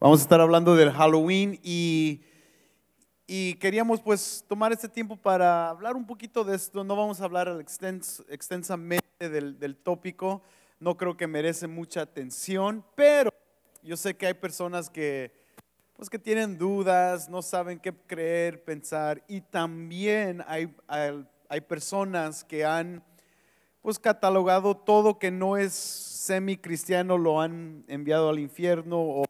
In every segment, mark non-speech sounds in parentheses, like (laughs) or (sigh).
Vamos a estar hablando del Halloween y, y, queríamos pues tomar este tiempo para hablar un poquito de esto. No vamos a hablar extensamente del, tópico, no creo que merece mucha atención, pero yo sé que hay personas que pues que tienen dudas, no saben qué creer, pensar y también hay, hay, hay personas que han pues catalogado todo que no es semi cristiano, lo han enviado al infierno o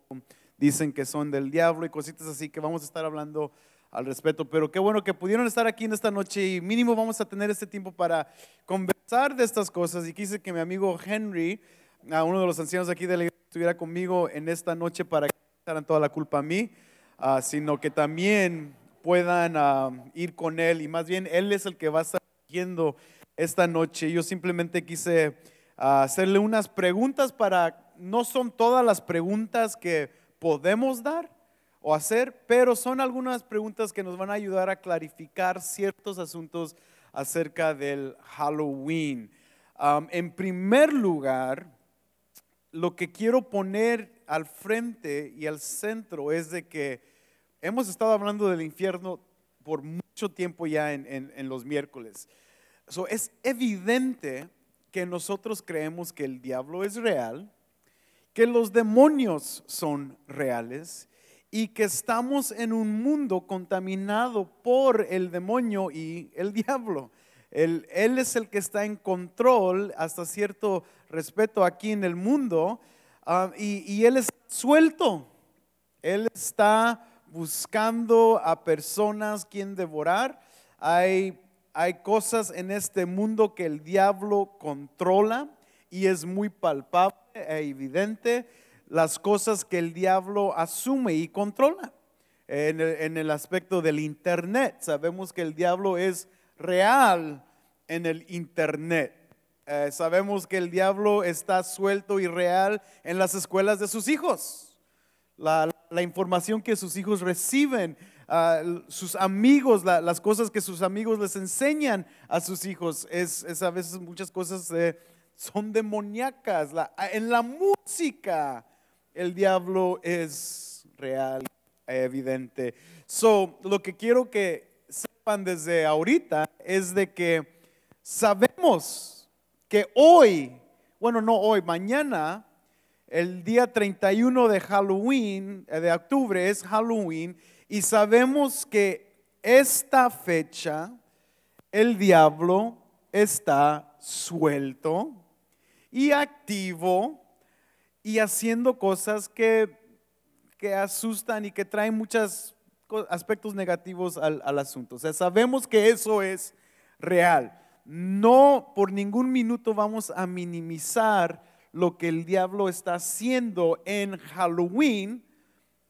dicen que son del diablo y cositas así que vamos a estar hablando al respecto. Pero qué bueno que pudieron estar aquí en esta noche y mínimo vamos a tener este tiempo para conversar de estas cosas. Y quise que mi amigo Henry, uno de los ancianos aquí de la iglesia, estuviera conmigo en esta noche para que no echaran toda la culpa a mí, ah, sino que también puedan ah, ir con él. Y más bien, él es el que va a estar esta noche. Yo simplemente quise ah, hacerle unas preguntas para, no son todas las preguntas que podemos dar o hacer, pero son algunas preguntas que nos van a ayudar a clarificar ciertos asuntos acerca del Halloween. en primer lugar, lo que quiero poner al frente y al centro es de que hemos estado hablando del infierno por mucho tiempo ya en, los miércoles. es evidente que nosotros creemos que el diablo es real, que los demonios son reales y que estamos en un mundo contaminado por el demonio y el (laughs) diablo. Él, es el que está en control hasta cierto respeto aquí en el mundo ah, y, él es suelto. Él está buscando a personas quien devorar. Hay, hay cosas en este mundo que el diablo controla y es muy palpable es evidente las cosas que el diablo asume y controla. En el, aspecto del Internet, sabemos que el diablo es real en el Internet. Eh, sabemos que el diablo está suelto y real en las escuelas de sus hijos. La, información que sus hijos reciben, ah, sus amigos, las cosas que sus amigos les enseñan a sus hijos, es, a veces muchas cosas... Eh, son demoníacas. en la música el diablo es real, evidente. So, lo que quiero que sepan desde ahorita es de que sabemos que hoy, bueno, no hoy, mañana, el día 31 de Halloween, eh, de octubre es Halloween, y sabemos que esta fecha el diablo está suelto y activo y haciendo cosas que, que asustan y que traen muchos aspectos negativos al, al asunto. O sea, sabemos que eso es real. No por ningún minuto vamos a minimizar lo que el diablo está haciendo en Halloween.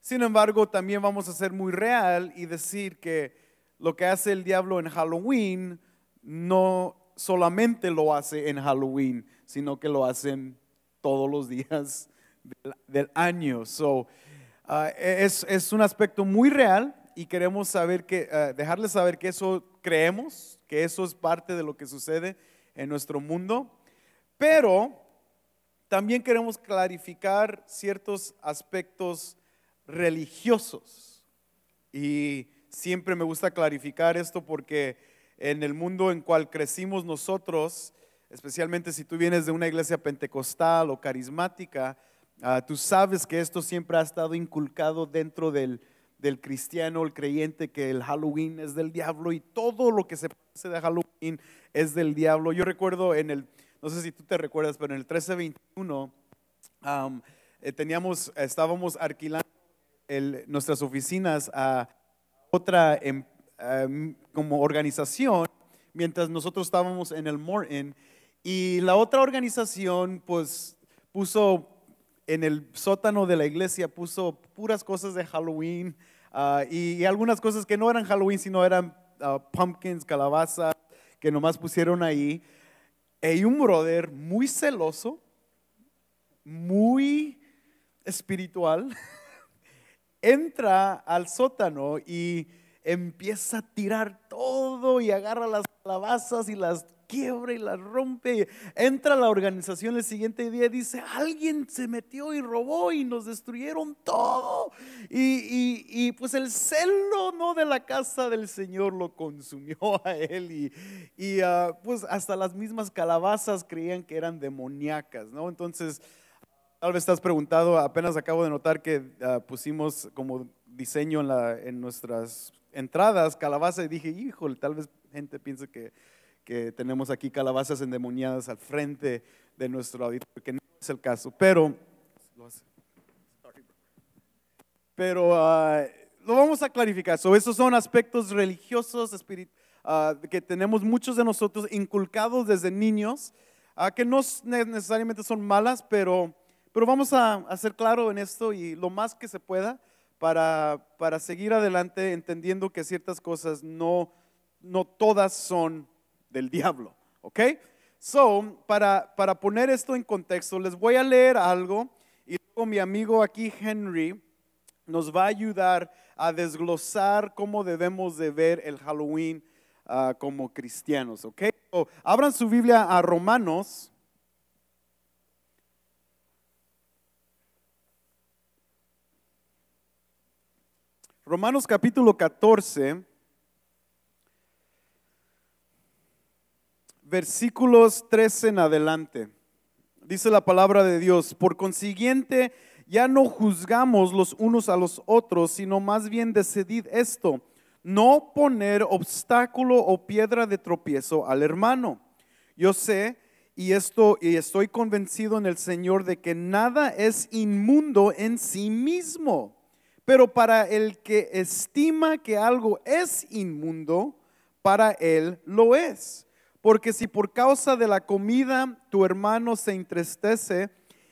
Sin embargo, también vamos a ser muy real y decir que lo que hace el diablo en Halloween no solamente lo hace en Halloween, sino que lo hacen todos los días del, año. So, ah, e-, es, un aspecto muy real y queremos saber que, ah, dejarles saber que eso creemos, que eso es parte de lo que sucede en nuestro mundo, pero también queremos clarificar ciertos aspectos religiosos. Y siempre me gusta clarificar esto porque en el mundo en cual crecimos nosotros, especialmente si tú vienes de una iglesia pentecostal o carismática, ah, tú sabes que esto siempre ha estado inculcado dentro del, cristiano, el creyente, que el Halloween es del diablo y todo lo que se pase de Halloween es del diablo. Yo recuerdo en el, no sé si tú te recuerdas, pero en el 1321 eh, teníamos, estábamos alquilando nuestras oficinas a otra em, em, como organización mientras nosotros estábamos en el Morton y la otra organización, pues, puso en el sótano de la iglesia, puso puras cosas de Halloween ah, y, algunas cosas que no eran Halloween, sino eran ah, pumpkins, calabaza, que nomás pusieron ahí. E y un brother muy celoso, muy espiritual, (laughs) entra al sótano y empieza a tirar todo y agarra las calabazas y las quiebra y la rompe. Entra la organización el siguiente día y dice, alguien se metió y robó y nos destruyeron todo. Y, pues el celo no de la casa del Señor lo consumió (laughs) a él. Y, ah, pues hasta las mismas calabazas creían que eran demoníacas, ¿no? Entonces... Tal vez estás preguntado, apenas acabo de notar que ah, pusimos como diseño en, en, nuestras entradas, calabaza, y dije, híjole, tal vez gente piense que que tenemos aquí calabazas endemoniadas al frente de nuestro auditorio, que no es el caso, pero, pero ah, lo vamos a clarificar. So, esos son aspectos religiosos ah, que tenemos muchos de nosotros inculcados desde niños, ah, que no necesariamente son malas, pero, pero vamos a, hacer claro en esto y lo más que se pueda para, para seguir adelante entendiendo que ciertas cosas no, no todas son del diablo. ¿Ok? So, para, para poner esto en contexto, les voy a leer algo y luego mi amigo aquí, Henry, nos va a ayudar a desglosar cómo debemos de ver el Halloween ah, como cristianos. ¿Ok? abran su Biblia a Romanos. Romanos capítulo 14. versículos 13 en adelante. Dice la palabra de Dios, por consiguiente ya no juzgamos los unos a los otros, sino más bien decidid esto, no poner obstáculo o piedra de tropiezo al hermano. Yo sé y esto y estoy convencido en el Señor de que nada es inmundo en sí mismo, pero para el que estima que algo es inmundo, para él lo es porque si por causa de la comida tu hermano se entristece,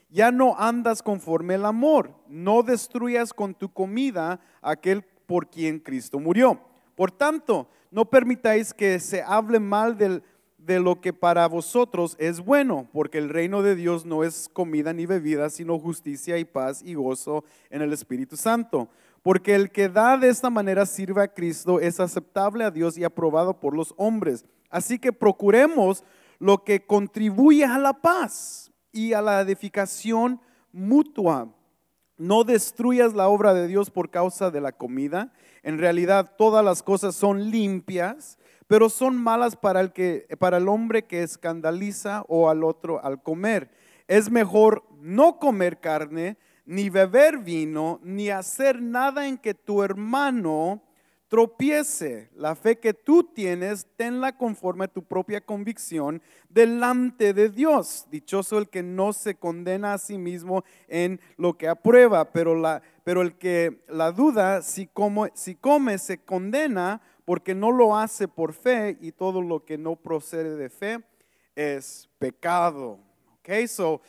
ya no andas conforme el amor. No destruyas con tu comida aquel por quien Cristo murió. Por tanto, no permitáis que se hable mal de lo que para vosotros es bueno, porque el reino de Dios no es comida ni bebida, sino justicia y paz y gozo en el Espíritu Santo porque el que da de esta manera sirve a Cristo es aceptable a Dios y aprobado por los hombres. Así que procuremos lo que contribuye a la paz y a la edificación mutua. No destruyas la obra de Dios por causa de la comida. En realidad todas las cosas son limpias, pero son malas para el, que, para el hombre que escandaliza o al otro al comer. Es mejor no comer carne, ni beber vino, ni hacer nada en que tu hermano tropiece. La fe que tú tienes, tenla conforme a tu propia convicción delante de Dios. Dichoso el que no se condena a sí mismo en lo que aprueba, pero, la, pero el que la duda, si, si come, se condena porque no lo hace por fe y todo lo que no procede de fe es pecado. Okay, so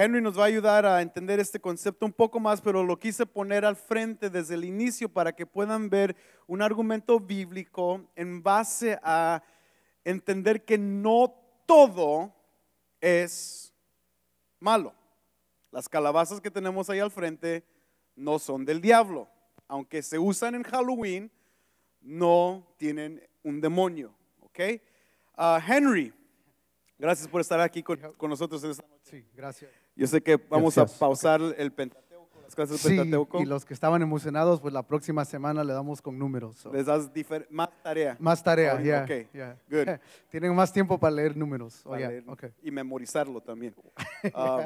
Henry nos va a ayudar a entender este concepto un poco más, pero lo quise poner al frente desde el inicio para que puedan ver un argumento bíblico en base a entender que no todo es malo. Las calabazas que tenemos ahí al frente no son del diablo. Aunque se usan en Halloween, no tienen un demonio. ¿Ok? Ah, Henry, gracias por estar aquí con, nosotros esta noche. Sí, gracias. Yo sé que vamos a pausar el Pentateuco, las clases Y los que estaban emocionados, pues la próxima semana le damos con números. Les das más tarea. Más tarea, okay. Good. (laughs) Tienen más tiempo para leer números. Y memorizarlo también. (laughs) Um,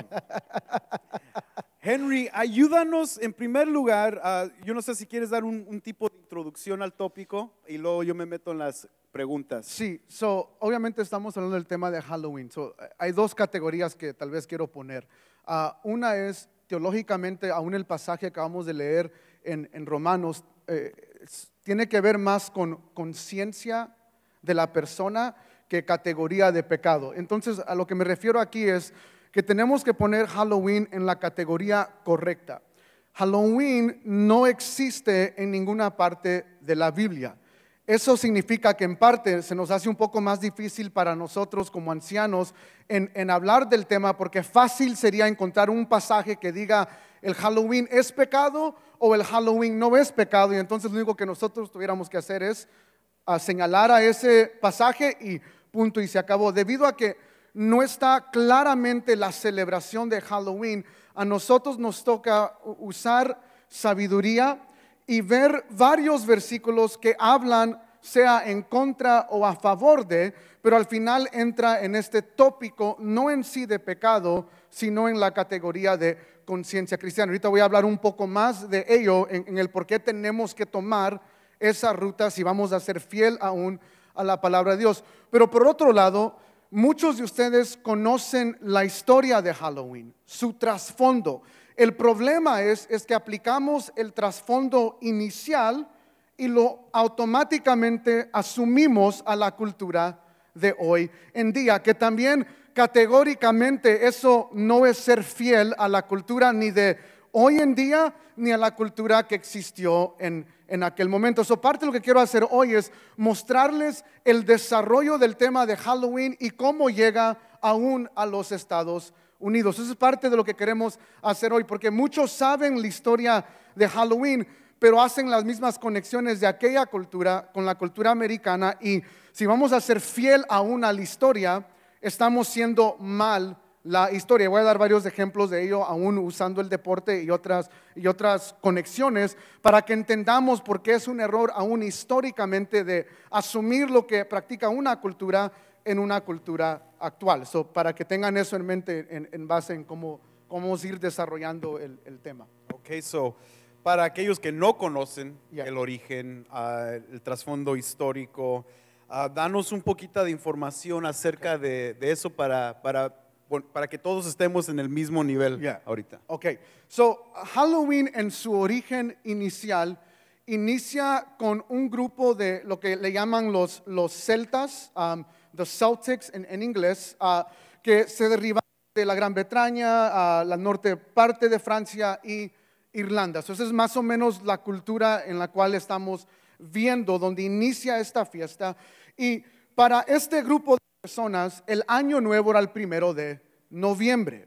Henry, ayúdanos en primer lugar, yo no sé si quieres dar un, tipo de introducción al tópico y luego yo me meto en las preguntas. Sí, so, obviamente estamos hablando del tema de Halloween. So, hay dos categorías que tal vez quiero poner. Ah, una es, teológicamente, aún el pasaje que acabamos de leer en, Romanos, eh, tiene que ver más con conciencia de la persona que categoría de pecado. Entonces, a lo que me refiero aquí es, que tenemos que poner Halloween en la categoría correcta. Halloween no existe en ninguna parte de la Biblia. Eso significa que en parte se nos hace un poco más difícil para nosotros como ancianos en, hablar del tema porque fácil sería encontrar un pasaje que diga el Halloween es pecado o el Halloween no es pecado y entonces lo único que nosotros tuviéramos que hacer es señalar a ese pasaje y punto y se acabó. Debido a que no está claramente la celebración de Halloween, a nosotros nos toca usar sabiduría y ver varios versículos que hablan sea en contra o a favor de, pero al final entra en este tópico no en sí de pecado, sino en la categoría de conciencia cristiana. Ahorita voy a hablar un poco más de ello, en, el por qué tenemos que tomar esa ruta si vamos a ser fiel aún a la palabra de Dios. Pero por otro lado, Muchos de ustedes conocen la historia de Halloween, su trasfondo. El problema es, es que aplicamos el trasfondo inicial y lo automáticamente asumimos a la cultura de hoy en día, que también categóricamente eso no es ser fiel a la cultura ni de hoy en día ni a la cultura que existió en en aquel momento. eso parte de lo que quiero hacer hoy es mostrarles el desarrollo del tema de Halloween y cómo llega aún a los Estados Unidos. Eso es parte de lo que queremos hacer hoy, porque muchos saben la historia de Halloween, pero hacen las mismas conexiones de aquella cultura con la cultura americana y si vamos a ser fiel aún a la historia, estamos siendo mal la historia. Voy a dar varios ejemplos de ello, aún usando el deporte y otras, y otras conexiones, para que entendamos por qué es un error aún históricamente de asumir lo que practica una cultura en una cultura actual. para que tengan eso en mente en, base en cómo, cómo ir desarrollando el, tema. Ok, so, para aquellos que no conocen el origen, ah, el trasfondo histórico, ah, danos un poquito de información acerca de, de, eso para, para para que todos estemos en el mismo nivel ahorita. Ok, so Halloween en su origen inicial inicia con un grupo de lo que le llaman los, los celtas, um, the Celtics en, inglés, uh, que se derriban de la Gran Bretaña, a uh, la norte parte de Francia y Irlanda. Entonces es más o menos la cultura en la cual estamos viendo, donde inicia esta fiesta. Y para este grupo de personas, el año nuevo era el primero de noviembre.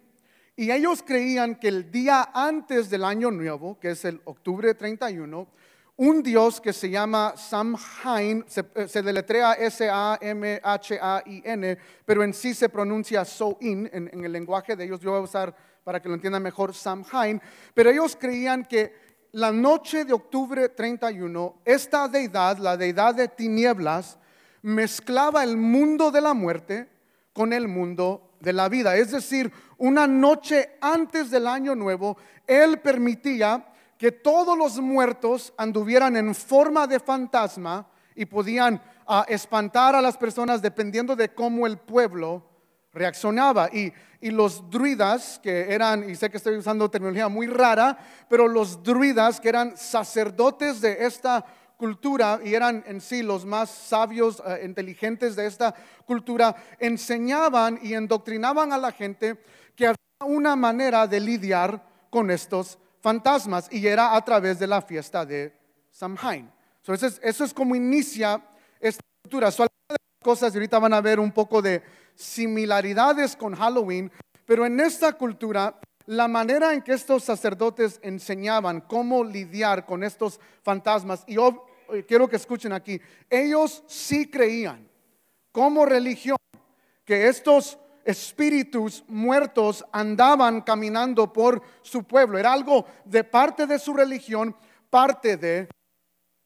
Y ellos creían que el día antes del año nuevo, que es el octubre 31, un dios que se llama Samhain, se, eh, deletrea S-A-M-H-A-I-N, pero en sí se pronuncia So-In en el lenguaje de ellos. Yo voy a usar para que lo entiendan mejor Samhain, pero ellos creían que la noche de octubre 31, esta deidad, la deidad de tinieblas, mezclaba el mundo de la muerte con el mundo de la vida. Es decir, una noche antes del año nuevo, Él permitía que todos los muertos anduvieran en forma de fantasma y podían ah, espantar a las personas dependiendo de cómo el pueblo reaccionaba. Y, y los druidas, que eran, y sé que estoy usando terminología muy rara, pero los druidas, que eran sacerdotes de esta cultura y eran en sí los más sabios, eh, inteligentes de esta cultura, enseñaban y endoctrinaban a la gente que había una manera de lidiar con estos fantasmas y era a través de la fiesta de Samhain. So, eso, es, como inicia esta cultura. So, algunas cosas, ahorita van a ver un poco de similaridades con Halloween, pero en esta cultura la manera en que estos sacerdotes enseñaban cómo lidiar con estos fantasmas, y eh, quiero que escuchen aquí, ellos sí creían como religión que estos espíritus muertos andaban caminando por su pueblo. Era algo de parte de su religión, parte de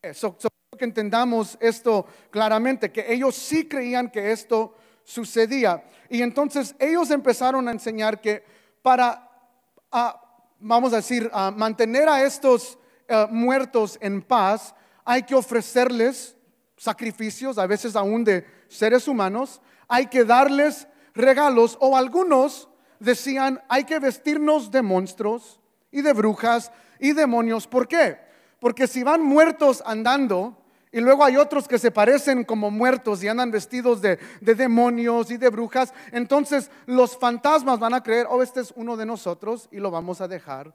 eso. que entendamos esto claramente, que ellos sí creían que esto sucedía. Y entonces ellos empezaron a enseñar que para vamos a decir, a mantener a estos eh, muertos en paz, hay que ofrecerles sacrificios, a veces aún de seres humanos, hay que darles regalos o algunos decían, hay que vestirnos de monstruos y de brujas y demonios. ¿Por qué? Porque si van muertos andando, y luego hay otros que se parecen como muertos y andan vestidos de, demonios y de brujas. Entonces los fantasmas van a creer, oh, este es uno de nosotros y lo vamos a dejar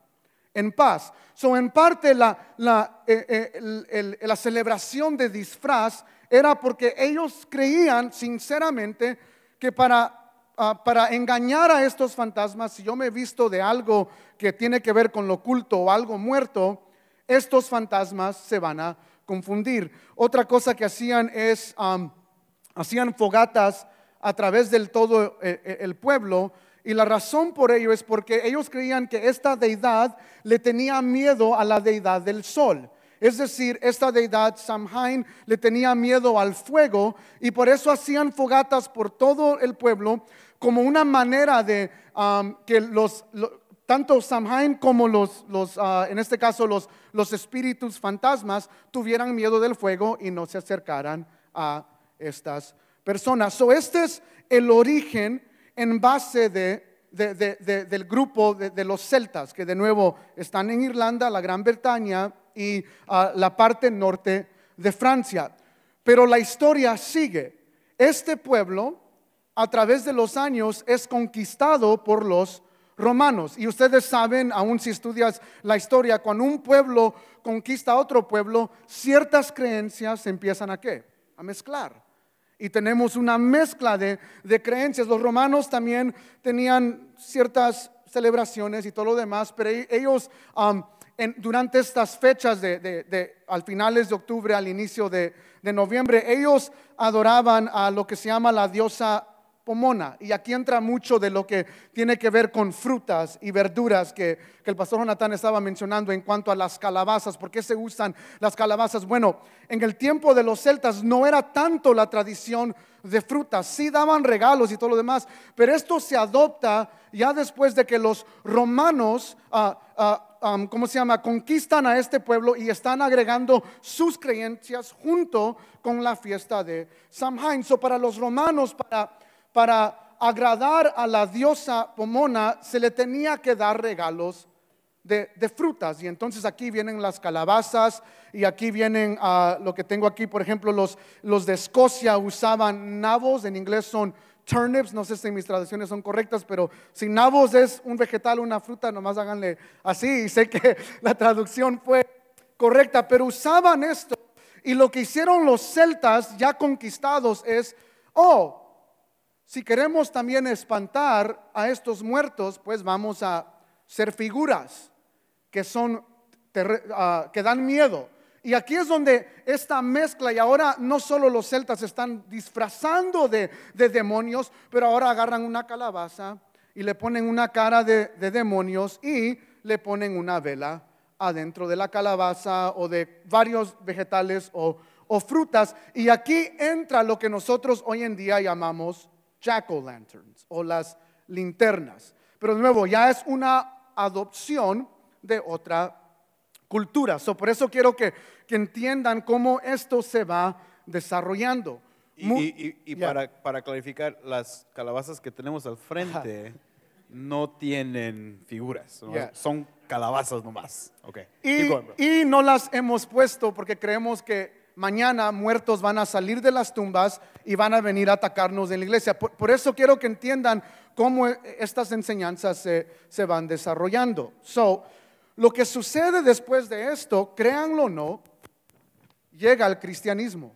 en paz. So, en parte la, eh, eh, celebración de disfraz era porque ellos creían sinceramente que para ah, para engañar a estos fantasmas, si yo me he visto de algo que tiene que ver con lo oculto o algo muerto, estos fantasmas se van a confundir. Otra cosa que hacían es, hacían fogatas a través del todo eh, eh, el pueblo. Y la razón por ello es porque ellos creían que esta deidad le tenía miedo a la deidad del sol. Es decir, esta deidad Samhain le tenía miedo al fuego y por eso hacían fogatas por todo el pueblo como una manera de que los, tanto Samhain como los, ah, en este caso, los, los espíritus fantasmas tuvieran miedo del fuego y no se acercaran a estas personas. So, este es el origen en base del grupo de, los celtas, que de nuevo están en Irlanda, la Gran Bretaña y ah, la parte norte de Francia. Pero la historia sigue. Este pueblo, a través de los años, es conquistado por los romanos. Y ustedes saben, aun si estudias la historia, cuando un pueblo conquista a otro pueblo, ciertas creencias empiezan a qué? A mezclar. Y tenemos una mezcla de, creencias. Los romanos también tenían ciertas celebraciones y todo lo demás, pero e-, ellos durante estas fechas de, al finales de octubre, al inicio de, de noviembre, ellos adoraban a lo que se llama la diosa pomona. Y aquí entra mucho de lo que tiene que ver con frutas y verduras que, el pastor Jonathan estaba mencionando en cuanto a las calabazas. Porque se usan las calabazas? Bueno, en el tiempo de los celtas no era tanto la tradición de frutas. Sí daban regalos y todo lo demás, pero esto se adopta ya después de que los romanos... Ah, ah, ¿cómo se llama? Conquistan a este pueblo y están agregando sus creencias junto con la fiesta de Samhain. o para los romanos, para para agradar a la diosa Pomona se le tenía que dar regalos de, frutas. Y entonces aquí vienen las calabazas y aquí vienen a ah, lo que tengo aquí, por ejemplo, los, de Escocia usaban nabos, en inglés son turnips, no sé si mis traducciones son correctas, pero si nabos es un vegetal, una fruta, nomás háganle así y sé que (laughs) la traducción fue correcta, pero usaban esto y lo que hicieron los celtas ya conquistados es, oh, si queremos también espantar a estos muertos, pues vamos a ser figuras que son ah, que dan miedo. Y aquí es donde esta mezcla, y ahora no solo los celtas están disfrazando de, demonios, pero ahora agarran una calabaza y le ponen una cara de, demonios y le ponen una vela adentro de la calabaza o de varios vegetales o frutas. Y aquí entra lo que nosotros hoy en día llamamos jack-o'-lanterns o las linternas. Pero de nuevo, ya es una adopción de otra cultura. So, por eso quiero que, entiendan cómo esto se va desarrollando. Y, para, clarificar, las calabazas que tenemos al frente no tienen figuras, son calabazas nomás. Okay. y no las hemos puesto porque creemos que mañana muertos van a salir de las tumbas y van a venir a atacarnos en la iglesia. Por, eso quiero que entiendan cómo eh, estas enseñanzas se, se, van desarrollando. So, lo que sucede después de esto, créanlo o no, llega al cristianismo.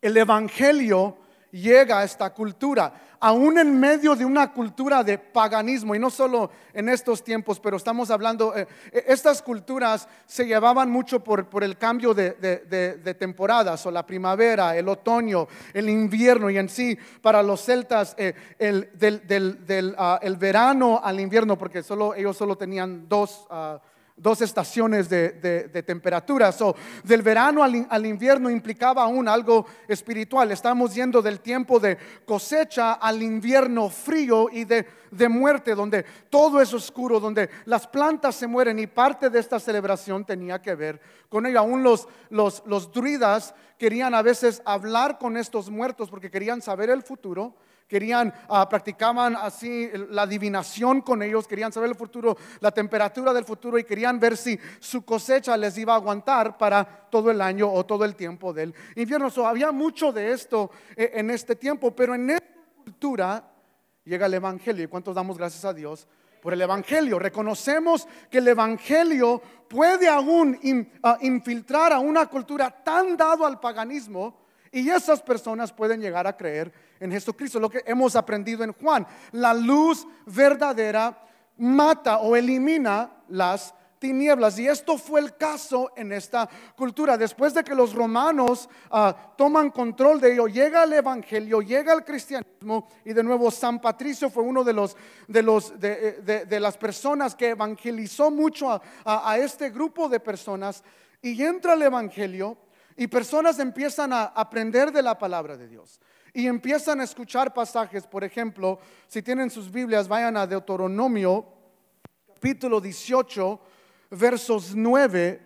El evangelio llega a esta cultura, aún en medio de una cultura de paganismo, y no solo en estos tiempos, pero estamos hablando, eh, eh, estas culturas se llevaban mucho por, por el cambio de, temporadas, o la primavera, el otoño, el invierno, y en sí, para los celtas, eh, el, del, ah, verano al invierno, porque solo, ellos solo tenían dos... Ah, dos estaciones de, de, de temperatura. So, del verano al, invierno implicaba aún algo espiritual. Estamos yendo del tiempo de cosecha al invierno frío y de, muerte, donde todo es oscuro, donde las plantas se mueren. Y parte de esta celebración tenía que ver con ello. Aún los, los, los druidas querían a veces hablar con estos muertos porque querían saber el futuro querían, ah, practicaban así la adivinación con ellos, querían saber el futuro, la temperatura del futuro y querían ver si su cosecha les iba a aguantar para todo el año o todo el tiempo del infierno. había mucho de esto eh, en este tiempo, pero en esta cultura llega el Evangelio. ¿Y cuántos damos gracias a Dios? por el Evangelio. Reconocemos que el Evangelio puede aún ah, infiltrar a una cultura tan dado al paganismo y esas personas pueden llegar a creer en Jesucristo, lo que hemos aprendido en Juan. La luz verdadera mata o elimina las tinieblas. Y esto fue el caso en esta cultura. Después de que los romanos ah, toman control de ello, llega el evangelio, llega el cristianismo. Y de nuevo, San Patricio fue uno de, los, de, los, de, eh, las personas que evangelizó mucho a este grupo de personas. Y entra el evangelio y personas empiezan a aprender de la palabra de Dios y empiezan a escuchar pasajes. Por ejemplo, si tienen sus Biblias, vayan a Deuteronomio capítulo 18, versos 9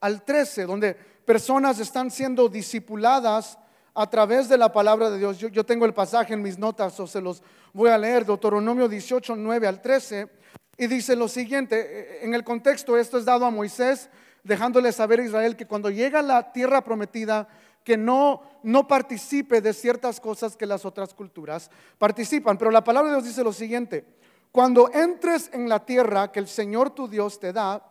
al 13, donde personas están siendo discipuladas a través de la palabra de Dios. Yo, yo, tengo el pasaje en mis notas o se los voy a leer, Deuteronomio 18, 9 al 13, y dice lo siguiente, en el contexto esto es dado a Moisés dejándole saber a Israel que cuando llega a la tierra prometida, que no, no participe de ciertas cosas que las otras culturas participan. Pero la palabra de Dios dice lo siguiente, cuando entres en la tierra que el Señor tu Dios te da,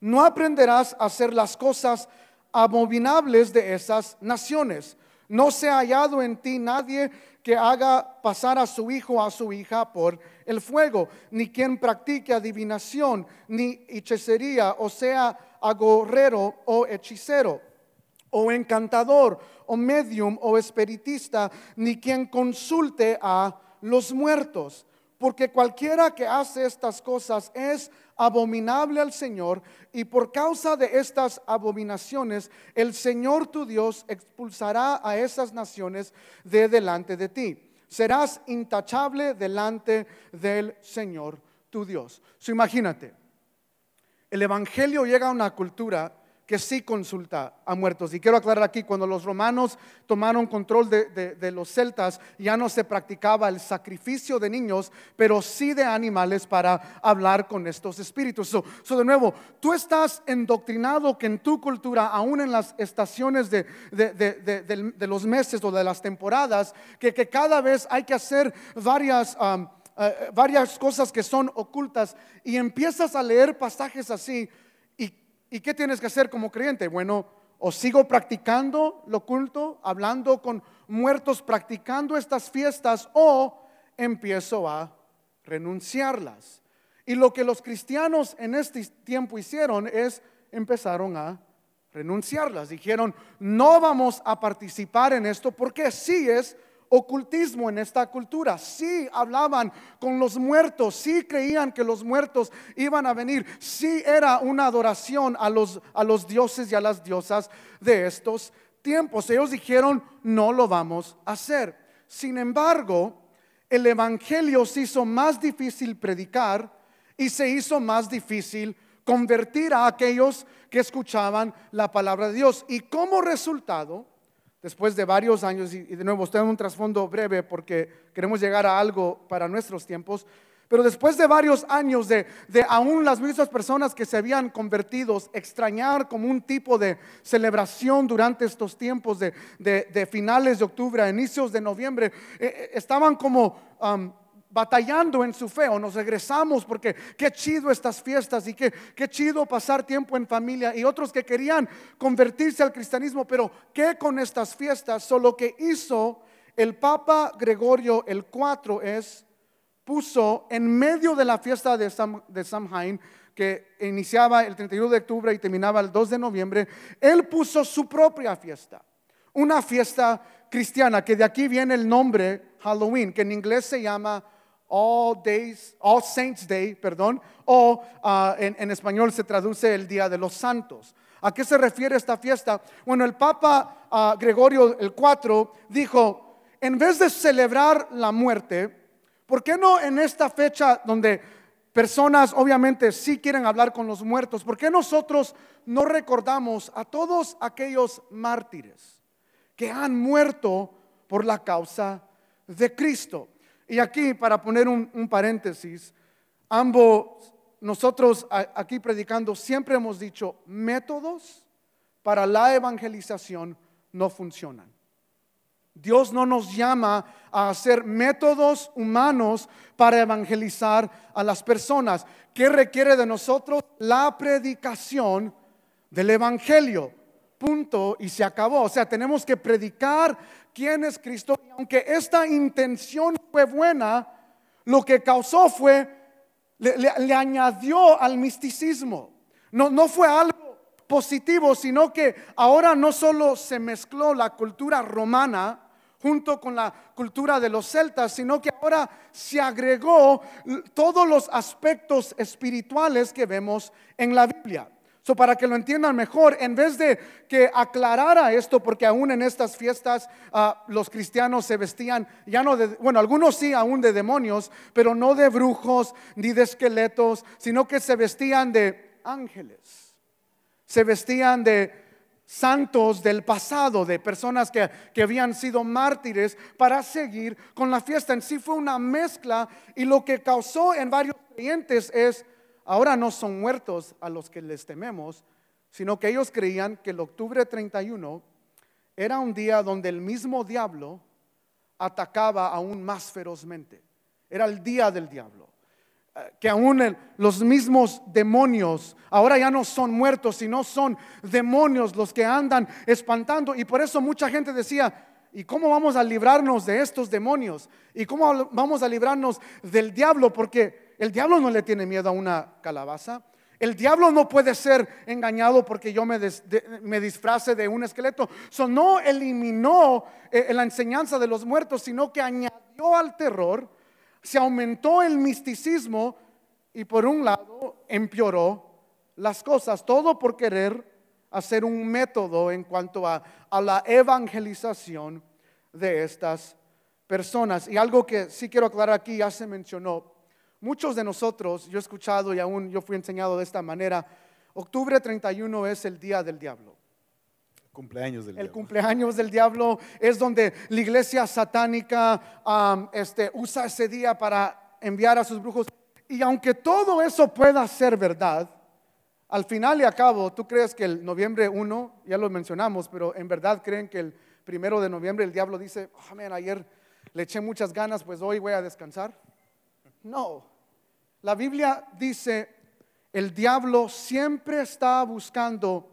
no aprenderás a hacer las cosas abominables de esas naciones. No se ha hallado en ti nadie que haga pasar a su hijo o a su hija por el fuego, ni quien practique adivinación, ni hechicería, o sea, agorrero o hechicero, o encantador, o medium, o espiritista, ni quien consulte a los muertos porque cualquiera que hace estas cosas es abominable al Señor, y por causa de estas abominaciones, el Señor tu Dios expulsará a esas naciones de delante de ti. Serás intachable delante del Señor tu Dios. So, imagínate, el Evangelio llega a una cultura que sí consulta a muertos. Y quiero aclarar aquí, cuando los romanos tomaron control de, los celtas, ya no se practicaba el sacrificio de niños, pero sí de animales para hablar con estos espíritus. So, de nuevo, tú estás endoctrinado que en tu cultura, aún en las estaciones de, los meses o de las temporadas, que, cada vez hay que hacer um, eh, varias cosas que son ocultas y empiezas a leer pasajes así ¿Y qué tienes que hacer como creyente? Bueno, o sigo practicando lo culto, hablando con muertos, practicando estas fiestas, o empiezo a renunciarlas. Y lo que los cristianos en este tiempo hicieron es empezaron a renunciarlas. Dijeron, no vamos a participar en esto porque sí es ocultismo en esta cultura. Sí hablaban con los muertos, sí creían que los muertos iban a venir, sí era una adoración a los, a los dioses y a las diosas de estos tiempos. Ellos dijeron, no lo vamos a hacer. Sin embargo, el Evangelio se hizo más difícil predicar y se hizo más difícil convertir a aquellos que escuchaban la palabra de Dios. Y como resultado, después de varios años, y de nuevo, estoy en un trasfondo breve porque queremos llegar a algo para nuestros tiempos, pero después de varios años de, aún las mismas personas que se habían convertido, extrañar como un tipo de celebración durante estos tiempos de, finales de octubre a inicios de noviembre, eh, eh, estaban como batallando en su fe o nos regresamos porque qué chido estas fiestas y qué, chido pasar tiempo en familia y otros que querían convertirse al cristianismo, pero qué con estas fiestas, solo que hizo el Papa Gregorio el 4 es, puso en medio de la fiesta de, de Samhain, que iniciaba el 31 de octubre y terminaba el 2 de noviembre, él puso su propia fiesta, una fiesta cristiana, que de aquí viene el nombre Halloween, que en inglés se llama All Saints Day, perdón, o ah, en, español se traduce el Día de los Santos. ¿A qué se refiere esta fiesta? Bueno, el Papa ah, Gregorio el IV dijo, en vez de celebrar la muerte, ¿por qué no en esta fecha donde personas obviamente sí quieren hablar con los muertos, por qué nosotros no recordamos a todos aquellos mártires que han muerto por la causa de Cristo? Y aquí, para poner un, paréntesis, ambos, nosotros aquí predicando, siempre hemos dicho, métodos para la evangelización no funcionan. Dios no nos llama a hacer métodos humanos para evangelizar a las personas. ¿Qué requiere de nosotros? La predicación del Evangelio punto y se acabó. O sea, tenemos que predicar quién es Cristo. aunque esta intención fue buena, lo que causó fue, le, añadió al misticismo. No, no fue algo positivo, sino que ahora no solo se mezcló la cultura romana, junto con la cultura de los celtas, sino que ahora se agregó todos los aspectos espirituales que vemos en la Biblia para que lo entiendan mejor, en vez de que aclarara esto, porque aún en estas fiestas ah, los cristianos se vestían, ya no de, bueno, algunos sí aún de demonios, pero no de brujos ni de esqueletos, sino que se vestían de ángeles, se vestían de santos del pasado, de personas que, que habían sido mártires para seguir con la fiesta. En sí fue una mezcla y lo que causó en varios creyentes es ahora no son muertos a los que les tememos, sino que ellos creían que el octubre 31 era un día donde el mismo diablo atacaba aún más ferozmente. Era el día del diablo. Eh, que aún los mismos demonios ahora ya no son muertos, sino son demonios los que andan espantando. Y por eso mucha gente decía, ¿Y cómo vamos a librarnos de estos demonios? ¿Y cómo vamos a librarnos del diablo? Porque el diablo no le tiene miedo a una calabaza. El diablo no puede ser engañado porque yo me, disfrace de un esqueleto. So, no eliminó eh, la enseñanza de los muertos, sino que añadió al terror, se aumentó el misticismo y por un lado empeoró las cosas, todo por querer hacer un método en cuanto a la evangelización de estas personas. Y algo que sí quiero aclarar aquí, ya se mencionó, Muchos de nosotros, yo he escuchado y aún yo fui enseñado de esta manera, octubre 31 es el día del diablo. Cumpleaños del el cumpleaños del diablo es donde la iglesia satánica este, usa ese día para enviar a sus brujos. Y aunque todo eso pueda ser verdad, al final y a cabo, tú crees que el noviembre 1, ya lo mencionamos, pero en verdad creen que el primero de noviembre el diablo dice, oh, ayer le eché muchas ganas, pues hoy voy a descansar. No, la Biblia dice, el diablo siempre está buscando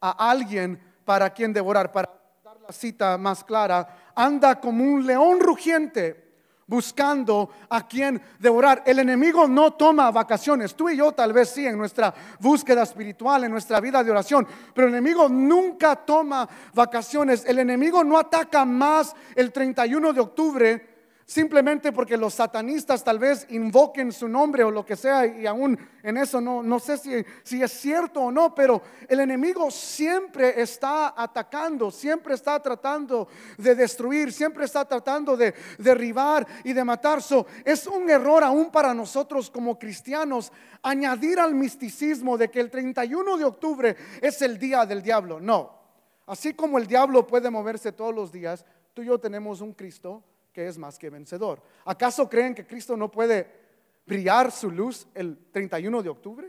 a alguien para quien devorar, para dar la cita más clara, anda como un león rugiente buscando a quien devorar. El enemigo no toma vacaciones. Tú y yo tal vez sí en nuestra búsqueda espiritual, en nuestra vida de oración, pero el enemigo nunca toma vacaciones. El enemigo no ataca más el 31 de octubre simplemente porque los satanistas tal vez invoquen su nombre o lo que sea, y aún en eso no, no sé si, si, es cierto o no, pero el enemigo siempre está atacando, siempre está tratando de destruir, siempre está tratando de derribar y de matar. es un error aún para nosotros como cristianos añadir al misticismo de que el 31 de octubre es el día del diablo. No. Así como el diablo puede moverse todos los días, tú y yo tenemos un Cristo que es más que vencedor. ¿Acaso creen que Cristo no puede brillar su luz el 31 de octubre?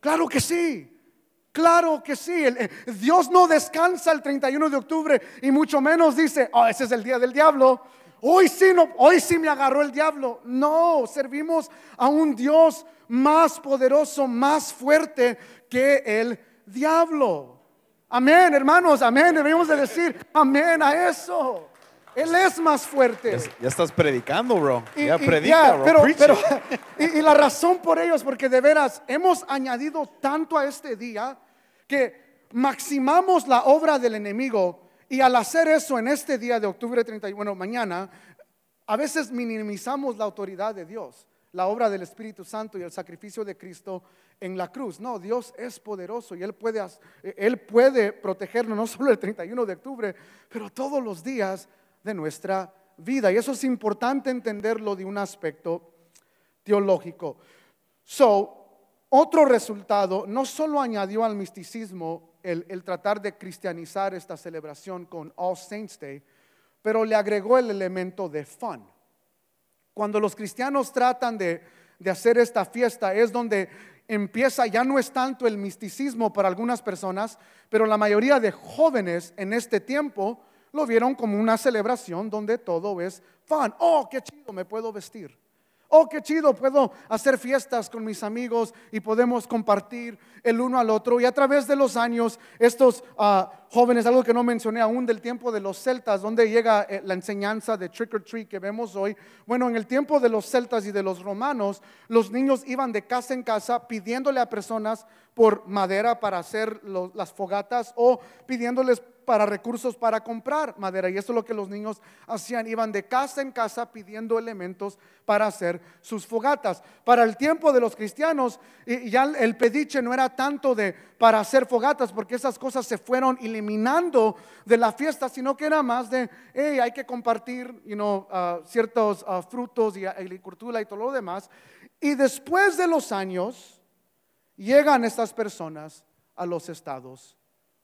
Claro que sí. Claro que sí, eh, Dios no descansa el 31 de octubre y mucho menos dice, oh, ese es el día del diablo, hoy sí, no, hoy sí me agarró el diablo. No, servimos a un Dios más poderoso, más fuerte que el diablo. Amén, hermanos, amén. Debemos decir amén a eso. Él es más fuerte. Ya, estás predicando, bro. Y, ya y, (laughs) la razón por ello es porque de veras hemos añadido tanto a este día que maximamos la obra del enemigo y al hacer eso en este día de octubre 31, bueno, mañana, a veces minimizamos la autoridad de Dios, la obra del Espíritu Santo y el sacrificio de Cristo en la cruz. No, Dios es poderoso y Él puede, eh, Él puede protegernos no solo el 31 de octubre, pero todos los días de nuestra vida. Y eso es importante entenderlo de un aspecto teológico. So, otro resultado, no solo añadió al misticismo el, el, tratar de cristianizar esta celebración con All Saints Day, pero le agregó el elemento de fun. Cuando los cristianos tratan de, de hacer esta fiesta es donde empieza, ya no es tanto el misticismo para algunas personas, pero la mayoría de jóvenes en este tiempo lo vieron como una celebración donde todo es fan. Oh, qué chido, me puedo vestir. Oh, qué chido, puedo hacer fiestas con mis amigos y podemos compartir el uno al otro. Y a través de los años, estos ah, jóvenes, algo que no mencioné aún del tiempo de los celtas, donde llega eh, la enseñanza de trick or treat que vemos hoy. Bueno, en el tiempo de los celtas y de los romanos, los niños iban de casa en casa pidiéndole a personas por madera para hacer las fogatas o pidiéndoles para recursos para comprar madera. Y eso es lo que los niños hacían. Iban de casa en casa pidiendo elementos para hacer sus fogatas. Para el tiempo de los cristianos, ya el pediche no era tanto de para hacer fogatas, porque esas cosas se fueron eliminando de la fiesta, sino que era más de, hey, hay que compartir ah, ciertos ah, frutos y agricultura y todo lo demás. Y después de los años, llegan estas personas a los Estados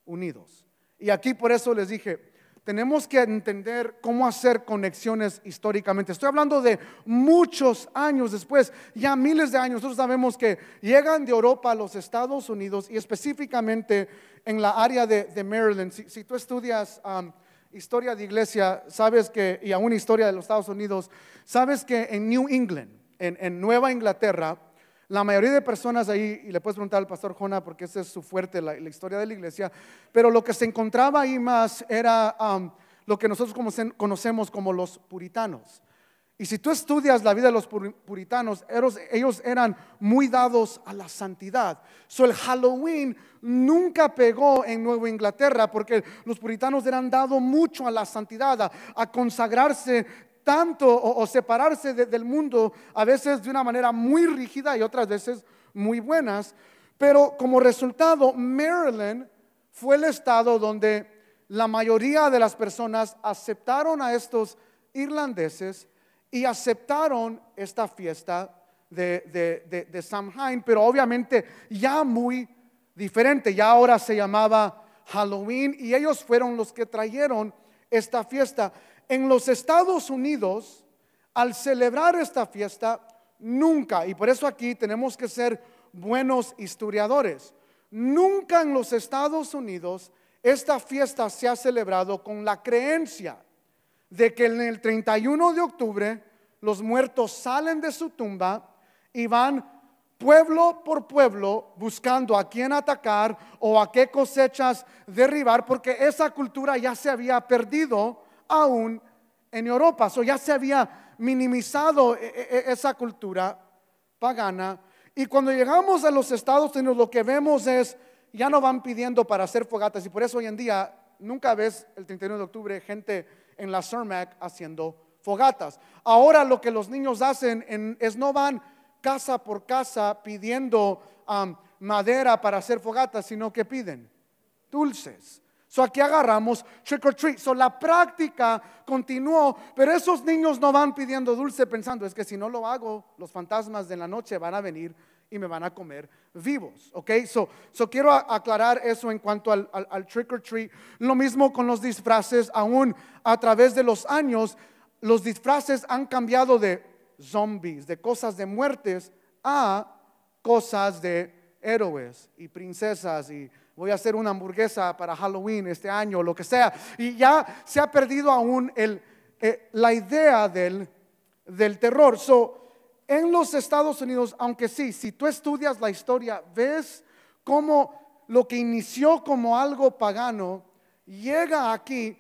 Unidos. Y aquí por eso les dije, tenemos que entender cómo hacer conexiones históricamente. Estoy hablando de muchos años después, ya miles de años. Nosotros sabemos que llegan de Europa a los Estados Unidos y específicamente en la área de, Maryland. Si, tú estudias um, historia de iglesia, sabes que, y aún historia de los Estados Unidos, sabes que en New England, en Nueva Inglaterra, la mayoría de personas ahí, y le puedes preguntar al pastor Jonah porque ese es su fuerte, la, historia de la iglesia, pero lo que se encontraba ahí más era um, lo que nosotros conocemos como los puritanos. Y si tú estudias la vida de los puritanos, ellos, eran muy dados a la santidad. el Halloween nunca pegó en Nueva Inglaterra porque los puritanos eran dados mucho a la santidad, a consagrarse tanto o, separarse del mundo, a veces de una manera muy rígida y otras veces muy buenas. Pero como resultado, Maryland fue el estado donde la mayoría de las personas aceptaron a estos irlandeses y aceptaron esta fiesta de, de, de Samhain, pero obviamente ya muy diferente, ya ahora se llamaba Halloween y ellos fueron los que trajeron esta fiesta. En los Estados Unidos, al celebrar esta fiesta, nunca, y por eso aquí tenemos que ser buenos historiadores, nunca en los Estados Unidos esta fiesta se ha celebrado con la creencia de que en el 31 de octubre los muertos salen de su tumba y van pueblo por pueblo buscando a quién atacar o a qué cosechas derribar, porque esa cultura ya se había perdido aún en Europa. So ya se había minimizado e, e, e, esa cultura pagana. Y cuando llegamos a los Estados Unidos, lo que vemos es, ya no van pidiendo para hacer fogatas. Y por eso hoy en día nunca ves el 31 de octubre gente en la CERMAC haciendo fogatas. Ahora lo que los niños hacen es no van casa por casa pidiendo madera para hacer fogatas, sino que piden dulces So aquí agarramos trick or treat. la práctica continuó, pero esos niños no van pidiendo dulce pensando, es que si no lo hago, los fantasmas de la noche van a venir y me van a comer vivos. Ok, so, quiero aclarar eso en cuanto al, trick or treat. Lo mismo con los disfraces, aún a través de los años, los disfraces han cambiado de zombies, de cosas de muertes, a cosas de héroes y princesas y voy a hacer una hamburguesa para Halloween este año, lo que sea. Y ya se ha perdido aún eh, la idea del, terror. So, en los Estados Unidos, aunque sí, si tú estudias la historia, ves cómo lo que inició como algo pagano llega aquí,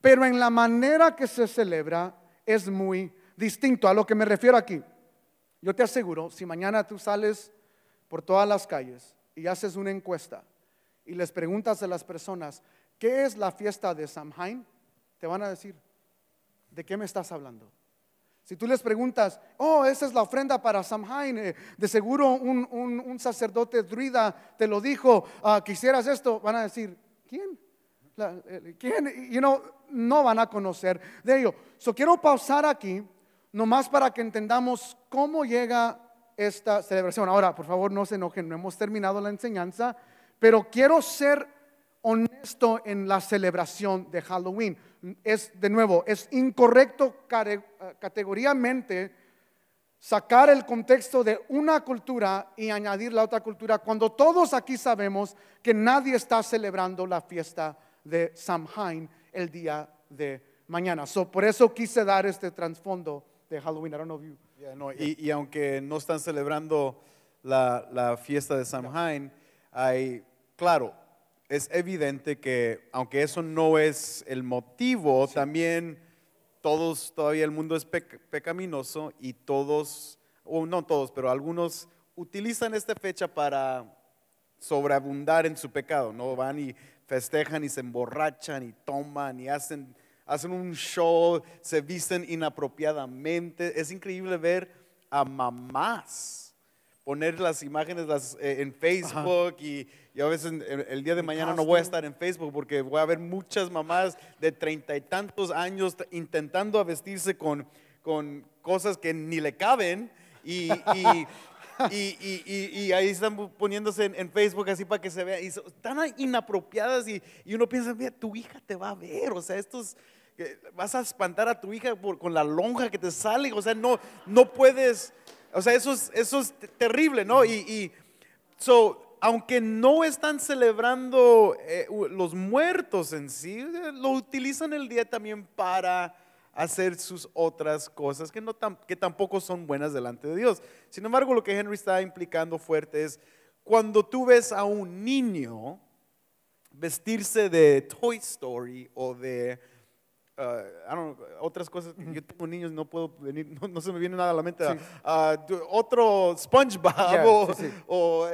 pero en la manera que se celebra es muy distinto a lo que me refiero aquí. Yo te aseguro, si mañana tú sales por todas las calles y haces una encuesta y les preguntas a las personas, ¿qué es la fiesta de Samhain? Te van a decir, ¿de qué me estás hablando? Si tú les preguntas, oh, esa es la ofrenda para Samhain, eh, de seguro un, un, sacerdote druida te lo dijo, uh, ah, quisieras esto, van a decir, ¿quién? Eh, ¿Quién? You no van a conocer de ello. So quiero pausar aquí, nomás para que entendamos cómo llega esta celebración. Ahora, por favor, no se enojen, no hemos terminado la enseñanza. Pero quiero ser honesto en la celebración de Halloween. Es, de nuevo, es incorrecto eh, categóricamente sacar el contexto de una cultura y añadir la otra cultura cuando todos aquí sabemos que nadie está celebrando la fiesta de Samhain el día de mañana. por eso quise dar este trasfondo de Halloween. no, Y, aunque no están celebrando la, fiesta de Samhain, claro, es evidente que aunque eso no es el motivo, también todos, todavía el mundo es pecaminoso y todos, o no todos, pero algunos utilizan esta fecha para sobreabundar en su pecado, ¿no? Van y festejan y se emborrachan y toman y hacen, hacen un show, se visten inapropiadamente. Es increíble ver a mamás poner las imágenes las, eh, en Facebook y, a veces el día de mañana no voy a estar en Facebook porque voy a ver muchas mamás de treinta y tantos años intentando vestirse con, con cosas que ni le caben y, y (laughs) ahí están poniéndose en, Facebook así para que se vea. Y están inapropiadas y, uno piensa, mira, tu hija te va a ver. O sea, estos, vas a espantar a tu hija por, con la lonja que te sale. O sea, no, no puedes, o sea, eso es, eso es terrible, ¿no? Y, so, aunque no están celebrando eh, los muertos en sí, eh, lo utilizan el día también para hacer sus otras cosas que, no que tampoco son buenas delante de Dios. Sin embargo, lo que Henry está implicando fuerte es cuando tú ves a un niño vestirse de Toy Story o de Ah, otras cosas. Yo tengo niños, no puedo venir, no, se me viene nada a la mente. Ah, ah, otro SpongeBob o,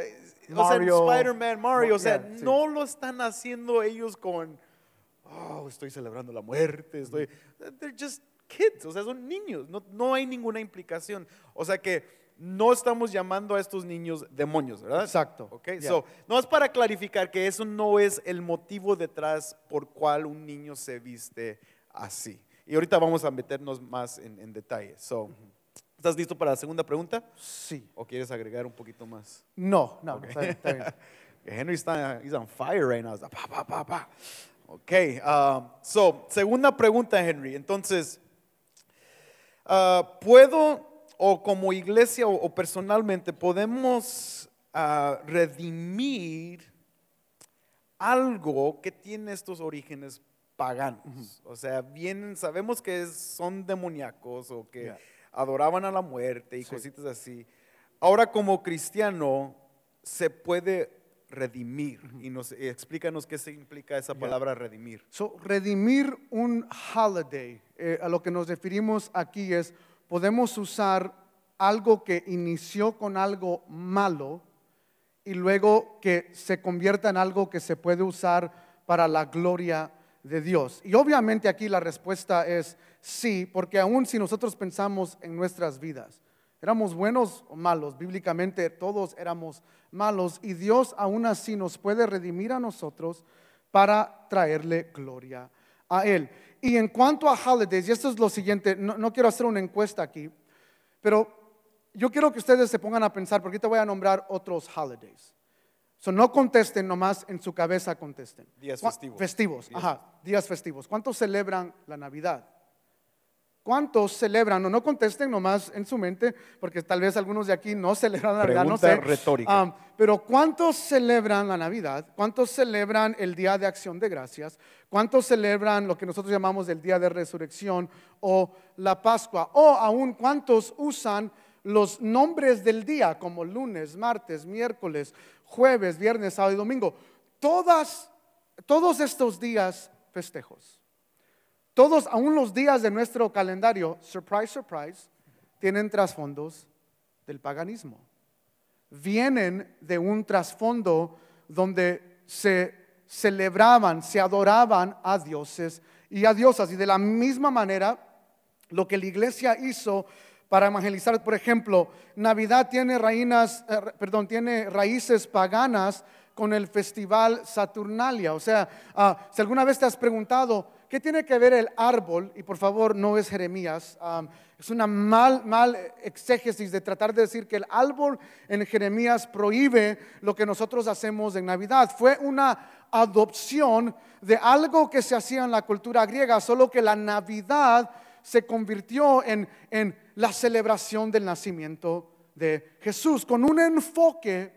Spider-Man, Mario. O sea, no lo están haciendo ellos con, oh, estoy celebrando la muerte. Estoy, they're just kids, o sea, son niños. No, no hay ninguna implicación. O sea que no estamos llamando a estos niños demonios, ¿verdad? Exacto. Ok, no es para clarificar que eso no es el motivo detrás por cual un niño se viste así. Y ahorita vamos a meternos más en, detalle. So, ¿Estás listo para la segunda pregunta? Sí. ¿O quieres agregar un poquito más? No, no, (laughs) Henry está en on fire right now. Ok, um, so, segunda pregunta, Henry. Entonces, uh, ¿puedo o como iglesia o, personalmente podemos uh, redimir algo que tiene estos orígenes paganos. O sea, bien sabemos que son demoníacos o que adoraban a la muerte y cositas así. Ahora como cristiano se puede redimir y nos explícanos qué se implica esa palabra redimir. redimir un holiday, eh, a lo que nos referimos aquí es podemos usar algo que inició con algo malo y luego que se convierta en algo que se puede usar para la gloria de Dios? Y obviamente aquí la respuesta es sí, porque aún si nosotros pensamos en nuestras vidas, éramos buenos o malos, bíblicamente todos éramos malos, y Dios aún así nos puede redimir a nosotros para traerle gloria a Él. Y en cuanto a holidays, y esto es lo siguiente, no, no quiero hacer una encuesta aquí, pero yo quiero que ustedes se pongan a pensar, porque te voy a nombrar otros holidays. So, no contesten nomás en su cabeza contesten. Días festivos. Festivos, ajá, días festivos. ¿Cuántos celebran la Navidad? ¿Cuántos celebran? O no contesten nomás en su mente, porque tal vez algunos de aquí no (laughs) celebran la Navidad, no sé. retórica. pero ¿cuántos celebran la Navidad? ¿Cuántos celebran el Día de Acción de Gracias? ¿Cuántos celebran lo que nosotros llamamos el Día de Resurrección o la Pascua? O aún, ¿cuántos usan los nombres del día, como lunes, martes, miércoles, jueves, viernes, sábado y domingo. todos estos días festejos. Todos, aún los días de nuestro calendario, surprise, surprise, tienen trasfondos del paganismo. Vienen de un trasfondo donde se celebraban, se adoraban a dioses y a diosas. Y de la misma manera, lo que la iglesia hizo para evangelizar. Por ejemplo, Navidad tiene, eh, perdón, tiene raíces paganas con el festival Saturnalia. O sea, ah, si alguna vez te has preguntado, ¿qué tiene que ver el árbol? Y por favor, no es Jeremías. es una mal, mal exégesis de tratar de decir que el árbol en Jeremías prohíbe lo que nosotros hacemos en Navidad. Fue una adopción de algo que se hacía en la cultura griega, solo que la Navidad se convirtió en, en la celebración del nacimiento de Jesús, con un enfoque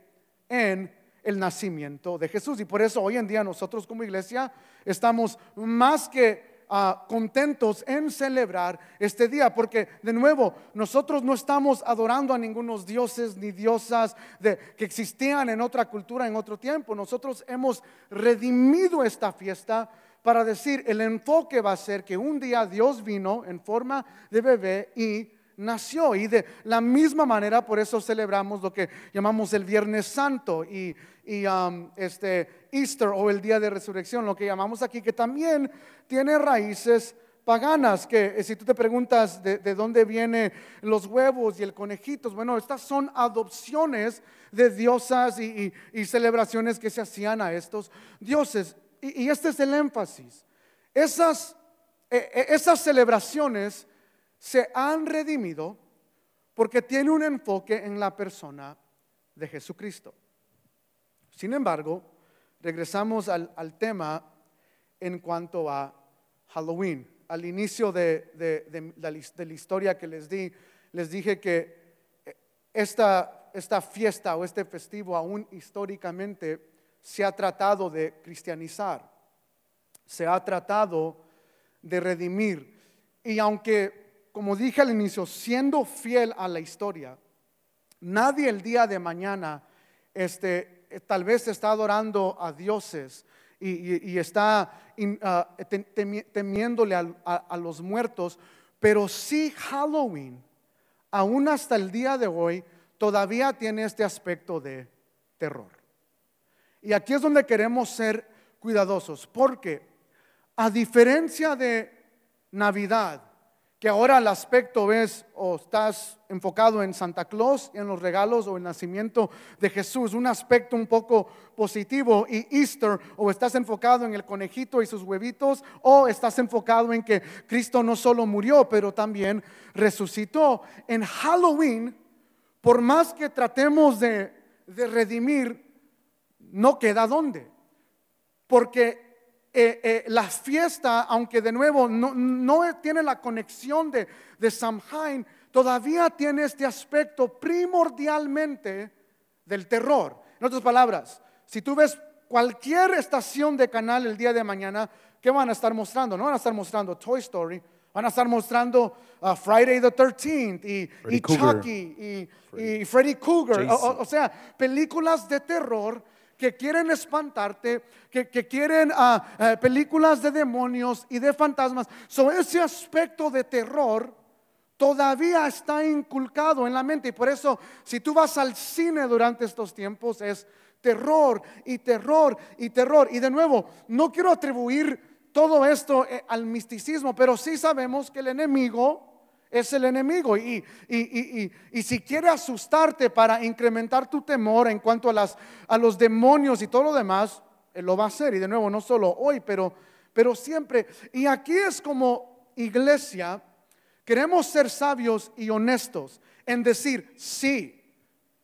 en el nacimiento de Jesús. Y por eso hoy en día nosotros como iglesia estamos más que ah, contentos en celebrar este día, porque de nuevo nosotros no estamos adorando a ningunos dioses ni diosas de, que existían en otra cultura, en otro tiempo. Nosotros hemos redimido esta fiesta para decir, el enfoque va a ser que un día Dios vino en forma de bebé y nació. Y de la misma manera, por eso celebramos lo que llamamos el Viernes Santo y, um, este Easter o el Día de Resurrección, lo que llamamos aquí, que también tiene raíces paganas, que eh, si tú te preguntas de, dónde vienen los huevos y el conejitos, bueno, estas son adopciones de diosas y, celebraciones que se hacían a estos dioses. Y, este es el énfasis. esas eh, eh, celebraciones se han redimido porque tiene un enfoque en la persona de Jesucristo. Sin embargo, regresamos al, tema en cuanto a Halloween. Al inicio de, la, historia que les di, les dije que eh, esta, esta fiesta o este festivo aún históricamente se ha tratado de cristianizar, se ha tratado de redimir. Y aunque como dije al inicio, siendo fiel a la historia, nadie el día de mañana este, eh, tal vez está adorando a dioses y, está ah, temiéndole a, a los muertos, pero sí Halloween, aún hasta el día de hoy, todavía tiene este aspecto de terror. Y aquí es donde queremos ser cuidadosos, porque a diferencia de Navidad, que ahora el aspecto es o estás enfocado en Santa Claus, y en los regalos o el nacimiento de Jesús, un aspecto un poco positivo y Easter o estás enfocado en el conejito y sus huevitos o estás enfocado en que Cristo no solo murió, pero también resucitó. En Halloween, por más que tratemos de, de redimir, no queda dónde. Porque eh, eh, la fiesta, aunque de nuevo no, tiene la conexión de, de Samhain, todavía tiene este aspecto primordialmente del terror. En otras palabras, si tú ves cualquier estación de canal el día de mañana, ¿qué van a estar mostrando? No van a estar mostrando Toy Story, van a estar mostrando ah, Friday the 13th y, y Chucky y Freddy, Cougar. o, sea, películas de terror que quieren espantarte, que, quieren ah, eh, películas de demonios y de fantasmas. So, ese aspecto de terror todavía está inculcado en la mente. Y por eso, si tú vas al cine durante estos tiempos, es terror y terror y terror. Y de nuevo, no quiero atribuir todo esto eh, al misticismo, pero sí sabemos que el enemigo es el enemigo. Y, si quiere asustarte para incrementar tu temor en cuanto a, las, a los demonios y todo lo demás, él lo va a hacer. Y de nuevo, no solo hoy, pero, pero siempre. Y aquí es como iglesia, queremos ser sabios y honestos en decir sí.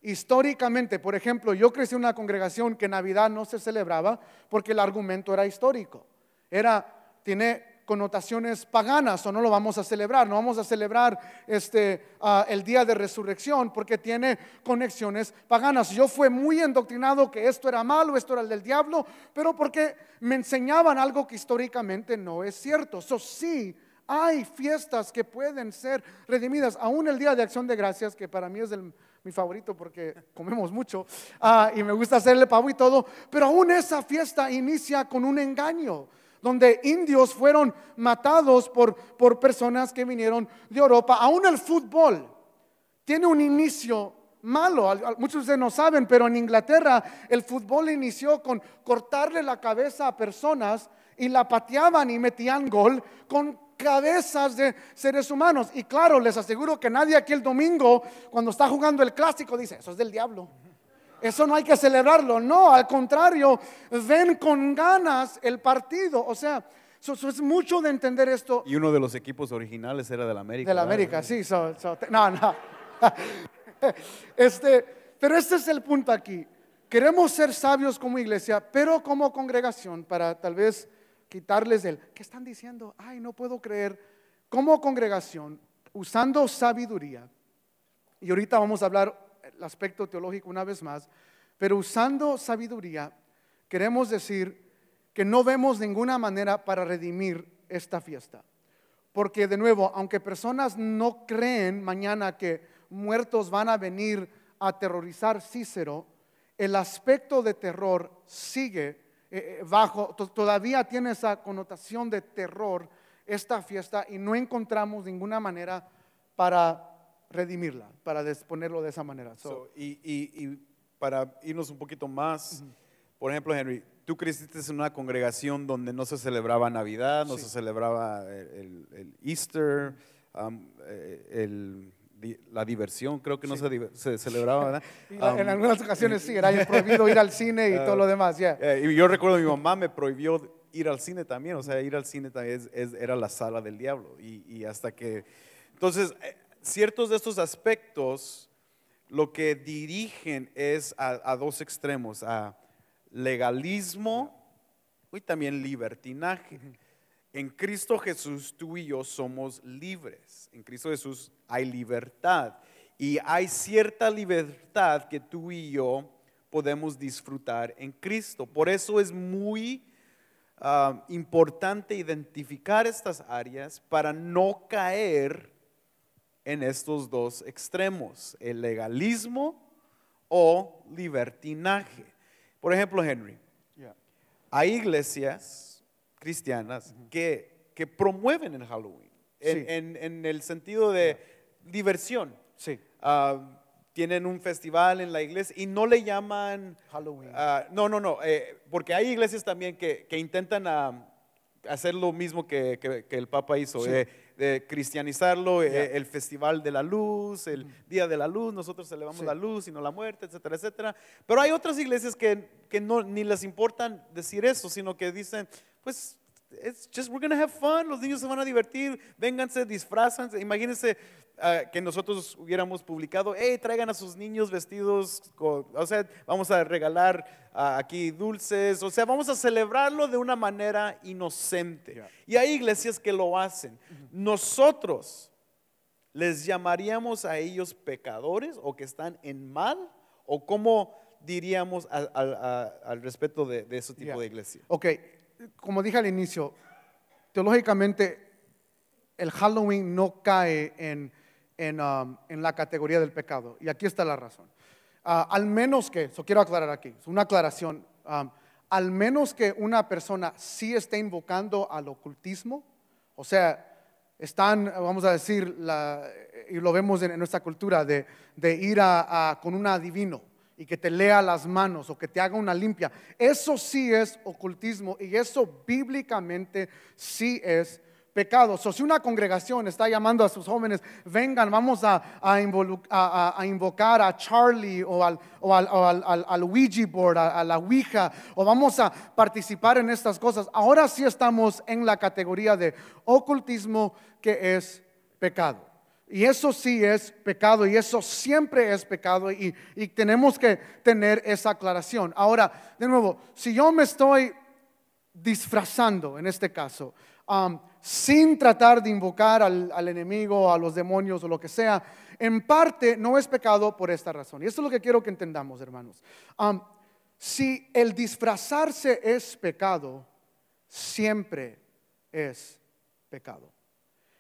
Históricamente, por ejemplo, yo crecí en una congregación que Navidad no se celebraba porque el argumento era histórico. Era, tiene connotaciones paganas o no lo vamos a celebrar, no vamos a celebrar este, ah, el día de resurrección porque tiene conexiones paganas. Yo fui muy endoctrinado que esto era malo, esto era el del diablo, pero porque me enseñaban algo que históricamente no es cierto. Eso sí, hay fiestas que pueden ser redimidas, aún el Día de Acción de Gracias, que para mí es mi favorito porque comemos mucho ah, y me gusta hacerle pavo y todo, pero aún esa fiesta inicia con un engaño donde indios fueron matados por, personas que vinieron de Europa. Aún el fútbol tiene un inicio malo. Muchos de ustedes no saben, pero en Inglaterra el fútbol inició con cortarle la cabeza a personas y la pateaban y metían gol con cabezas de seres humanos. Y claro, les aseguro que nadie aquí el domingo, cuando está jugando el clásico, dice, eso es del diablo. Eso no hay que celebrarlo, no, al contrario, ven con ganas el partido. O sea, eso es mucho de entender esto. Y uno de los equipos originales era del América. Del América, sí, no, no. (laughs) este, pero este es el punto aquí. Queremos ser sabios como iglesia, pero como congregación, para tal vez quitarles el, ¿qué están diciendo? Ay, no puedo creer. Como congregación, usando sabiduría, y ahorita vamos a hablar aspecto teológico una vez más, pero usando sabiduría, queremos decir que no vemos ninguna manera para redimir esta fiesta. Porque de nuevo, aunque personas no creen mañana que muertos van a venir a aterrorizar Cícero, el aspecto de terror sigue eh, eh, bajo, todavía tiene esa connotación de terror esta fiesta y no encontramos ninguna manera para redimirla, para ponerlo de esa manera. y, y, para irnos un poquito más, por ejemplo, Henry, tú creciste en una congregación donde no se celebraba Navidad, no se celebraba el, Easter, um, eh, la diversión, creo que no se, celebraba, ¿verdad? (laughs) en um, algunas ocasiones (laughs) sí, era prohibido ir al cine y (laughs) ah. todo lo demás, ya. Eh, y yo recuerdo mi mamá me prohibió ir al cine también, o sea, ir al cine también era la sala del diablo. Y, y hasta que, entonces, eh, ciertos de estos aspectos lo que dirigen es a, dos extremos, a legalismo y también libertinaje. En Cristo Jesús tú y yo somos libres. En Cristo Jesús hay libertad. Y hay cierta libertad que tú y yo podemos disfrutar en Cristo. Por eso es muy ah, importante identificar estas áreas para no caer en estos dos extremos, el legalismo o libertinaje. Por ejemplo, Henry, hay iglesias cristianas que, promueven el Halloween en, el sentido de diversión. Sí. Ah, tienen un festival en la iglesia y no le llaman Halloween. Ah, no, no, no, eh, porque hay iglesias también que, intentan ah, hacer lo mismo que, el Papa hizo. Sí. Eh, de cristianizarlo, eh, el Festival de la Luz, el Día de la Luz, nosotros celebramos la luz y no la muerte, etcétera, etcétera. Pero hay otras iglesias que, no, ni les importan decir eso, sino que dicen, pues, it's just, we're gonna have fun, los niños se van a divertir, vénganse, disfrazanse, imagínense que nosotros hubiéramos publicado, hey, traigan a sus niños vestidos, o sea, vamos a regalar ah, aquí dulces, o sea, vamos a celebrarlo de una manera inocente. Y hay iglesias que lo hacen. Nosotros les llamaríamos a ellos pecadores o que están en mal, o cómo diríamos al, respecto de, ese tipo de iglesia. Ok, como dije al inicio, teológicamente el Halloween no cae en Um, en, la categoría del pecado. Y aquí está la razón. Ah, al menos que, eso quiero aclarar aquí, es una aclaración, um, al menos que una persona sí esté invocando al ocultismo, o sea, están, vamos a decir, y lo vemos en, nuestra cultura, de, ir a, con un adivino y que te lea las manos o que te haga una limpia. Eso sí es ocultismo y eso bíblicamente sí es pecados. O si una congregación está llamando a sus jóvenes, vengan, vamos a, a, invocar a Charlie o al, o al, Ouija board, a, la Ouija, o vamos a participar en estas cosas. Ahora sí estamos en la categoría de ocultismo que es pecado. Y eso sí es pecado y eso siempre es pecado y, tenemos que tener esa aclaración. Ahora, de nuevo, si yo me estoy disfrazando en este caso, um, sin tratar de invocar al, enemigo, a los demonios o lo que sea, en parte no es pecado por esta razón. Y esto es lo que quiero que entendamos, hermanos. si el disfrazarse es pecado, siempre es pecado.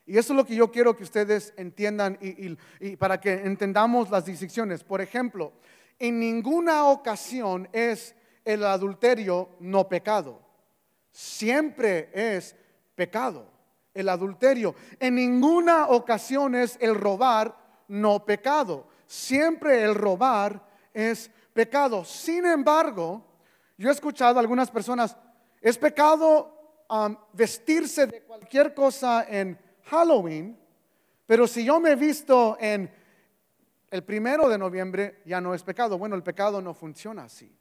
Y eso es lo que yo quiero que ustedes entiendan y, y para que entendamos las distinciones. Por ejemplo, en ninguna ocasión es el adulterio no pecado. Siempre es pecado, el adulterio. En ninguna ocasión es el robar no pecado. Siempre el robar es pecado. Sin embargo, yo he escuchado a algunas personas, es pecado um, vestirse de cualquier cosa en Halloween, pero si yo me he visto en el primero de noviembre, ya no es pecado. Bueno, el pecado no funciona así.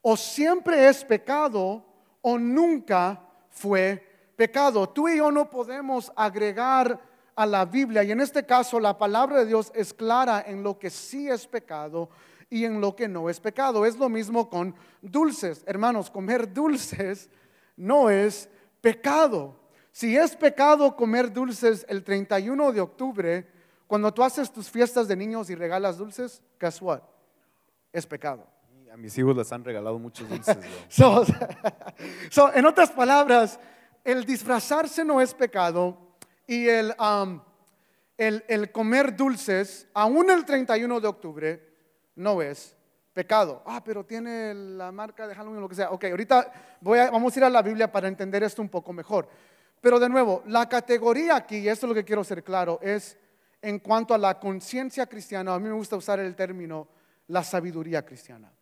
O siempre es pecado o nunca fue pecado. Tú y yo no podemos agregar a la Biblia, y en este caso la palabra de Dios es clara en lo que sí es pecado y en lo que no es pecado. Es lo mismo con dulces. Hermanos, comer (laughs) dulces no es pecado. Si es pecado comer dulces el 31 de octubre, cuando tú haces tus fiestas de niños y regalas dulces, guess what? Es pecado. A mis hijos les han regalado muchos dulces. (laughs) (laughs) en otras palabras, el disfrazarse no es pecado y el, comer dulces, aún el 31 de octubre, no es pecado. Ah, pero tiene la marca de Halloween o lo que sea. Ok, ahorita voy a, vamos a ir a la Biblia para entender esto un poco mejor. Pero de nuevo, la categoría aquí, y esto es lo que quiero ser claro, es en cuanto a la conciencia cristiana, a mí me gusta usar el término la sabiduría cristiana.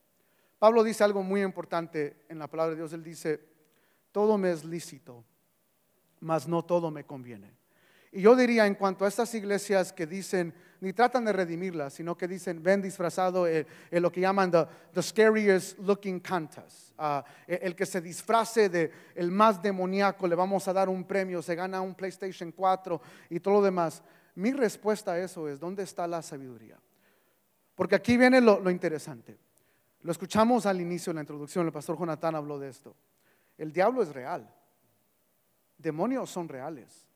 Pablo dice algo muy importante en la palabra de Dios, él dice, todo me es lícito, mas no todo me conviene. Y yo diría en cuanto a estas iglesias que dicen, ni tratan de redimirlas, sino que dicen, ven disfrazado en, eh, eh, lo que llaman the, scariest looking cantas ah, e, el, que se disfrace de el más demoníaco, le vamos a dar un premio, se gana un PlayStation 4 y todo lo demás. Mi respuesta a eso es, ¿dónde está la sabiduría? Porque aquí viene lo, lo interesante. Lo escuchamos al inicio de la introducción, el pastor Jonathan habló de esto. El diablo es real demonios son reales.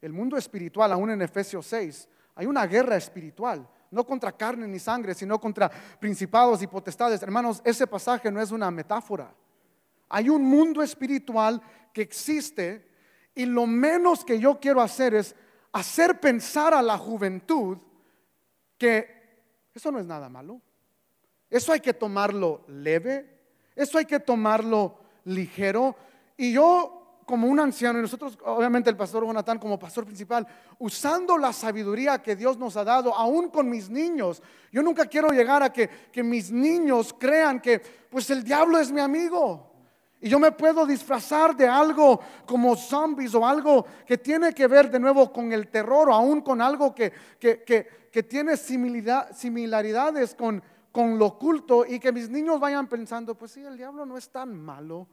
El mundo espiritual, aún en Efesios 6, hay una guerra espiritual, no contra carne ni sangre, sino contra principados y potestades. Hermanos, ese pasaje no es una metáfora. Hay un mundo espiritual que existe y lo menos que yo quiero hacer es hacer pensar a la juventud que eso no es nada malo. Eso hay que tomarlo leve, eso hay que tomarlo ligero. Y yo como un anciano y nosotros, obviamente el pastor Jonathan como pastor principal, usando la sabiduría que Dios nos ha dado, aún con mis niños. Yo nunca quiero llegar a que, mis niños crean que pues el diablo es mi amigo. Y yo me puedo disfrazar de algo como zombies o algo que tiene que ver de nuevo con el terror o aún con algo que, que, tiene similaridades con, con lo oculto y que mis niños vayan pensando, pues sí, el diablo no es tan malo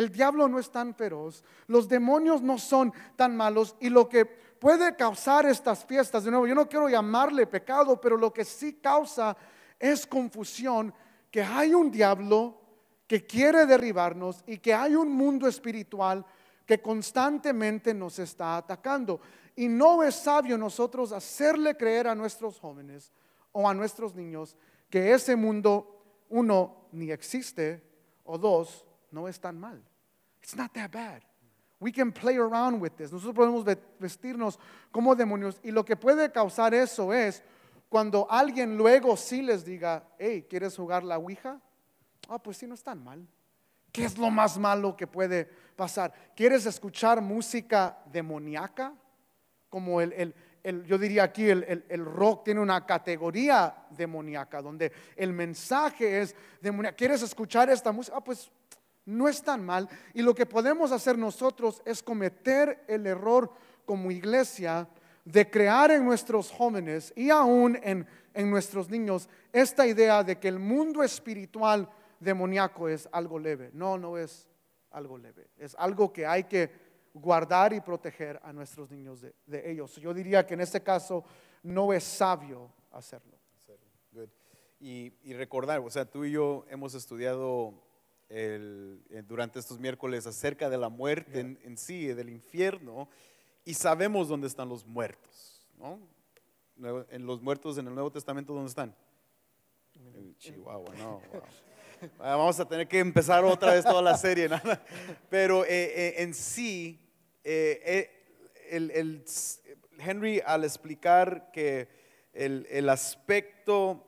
el diablo no es tan feroz, los demonios no son tan malos y lo que puede causar estas fiestas, de nuevo, yo no quiero llamarle pecado, pero lo que sí causa es confusión, que hay un diablo que quiere derribarnos y que hay un mundo espiritual que constantemente nos está atacando. Y no es sabio nosotros hacerle creer a nuestros jóvenes o a nuestros niños que ese mundo, uno, ni existe, o dos, no es tan mal. It's not that bad. We can play around with this. Nosotros podemos vestirnos como demonios. Y lo que puede causar eso es cuando alguien luego sí les diga, hey, ¿quieres jugar la Ouija? Ah, pues sí, no es tan mal. ¿Qué es lo más malo que puede pasar? ¿Quieres escuchar música demoníaca? Como el, yo diría aquí, el, el, rock tiene una categoría demoníaca, donde el mensaje es ¿Quieres escuchar esta música? Ah, pues no es tan mal y lo que podemos hacer nosotros es cometer el error como iglesia de crear en nuestros jóvenes y aún en, nuestros niños esta idea de que el mundo espiritual demoníaco es algo leve. No, no es algo leve. Es algo que hay que guardar y proteger a nuestros niños de, ellos. Yo diría que en este caso no es sabio hacerlo. Y, y recordar, o sea, tú y yo hemos estudiado eh, durante estos miércoles acerca de la muerte en, sí, eh, del infierno, y sabemos dónde están los muertos. ¿no? En los muertos en el Nuevo Testamento, ¿dónde están? En Chihuahua, no. Ah, vamos a tener que empezar otra vez toda la serie, nada (laughs) pero eh, en sí, Henry al explicar que el, el aspecto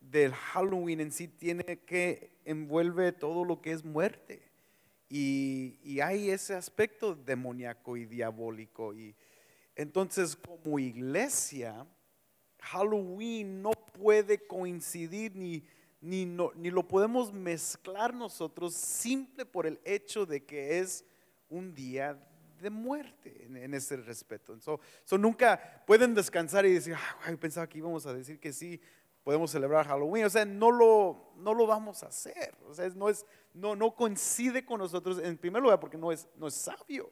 del Halloween en sí tiene que envuelve todo lo que es muerte. Y, hay ese aspecto demoníaco y diabólico. Y entonces como iglesia, Halloween no puede coincidir ni, lo podemos mezclar nosotros simple por el hecho de que es un día de muerte en, ese respeto. So, nunca pueden descansar y decir, ah, pensaba que íbamos a decir que sí podemos celebrar Halloween. O sea, no lo, no lo vamos a hacer. O sea, no, es, no, no coincide con nosotros en primer lugar porque no es, no es sabio.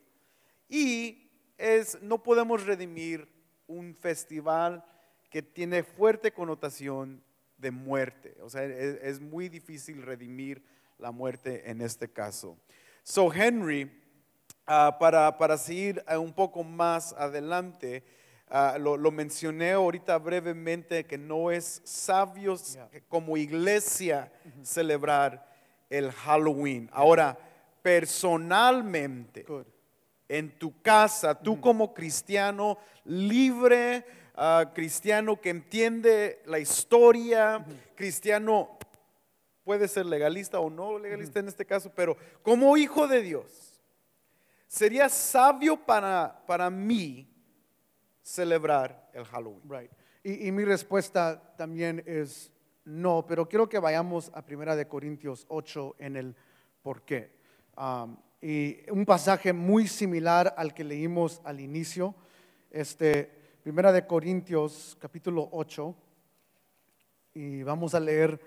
Y es, no podemos redimir un festival que tiene fuerte connotación de muerte. O sea, e, es, muy difícil redimir la muerte en este caso. So, Henry, ah, para, para seguir ah, un poco más adelante, Ah, lo, mencioné ahorita brevemente, que no es sabio como iglesia mm-hmm. celebrar el Halloween. Ahora, personalmente, en tu casa, tú mm-hmm. como cristiano libre, ah, cristiano que entiende la historia, mm-hmm. cristiano puede ser legalista o no legalista en este caso, pero como hijo de Dios, sería sabio para, para mí celebrar el Halloween. Right. Y, y mi respuesta también es no, pero quiero que vayamos a Primera de Corintios 8 en el por qué. Um, y un pasaje muy similar al que leímos al inicio, este, Primera de Corintios capítulo 8, y vamos a leer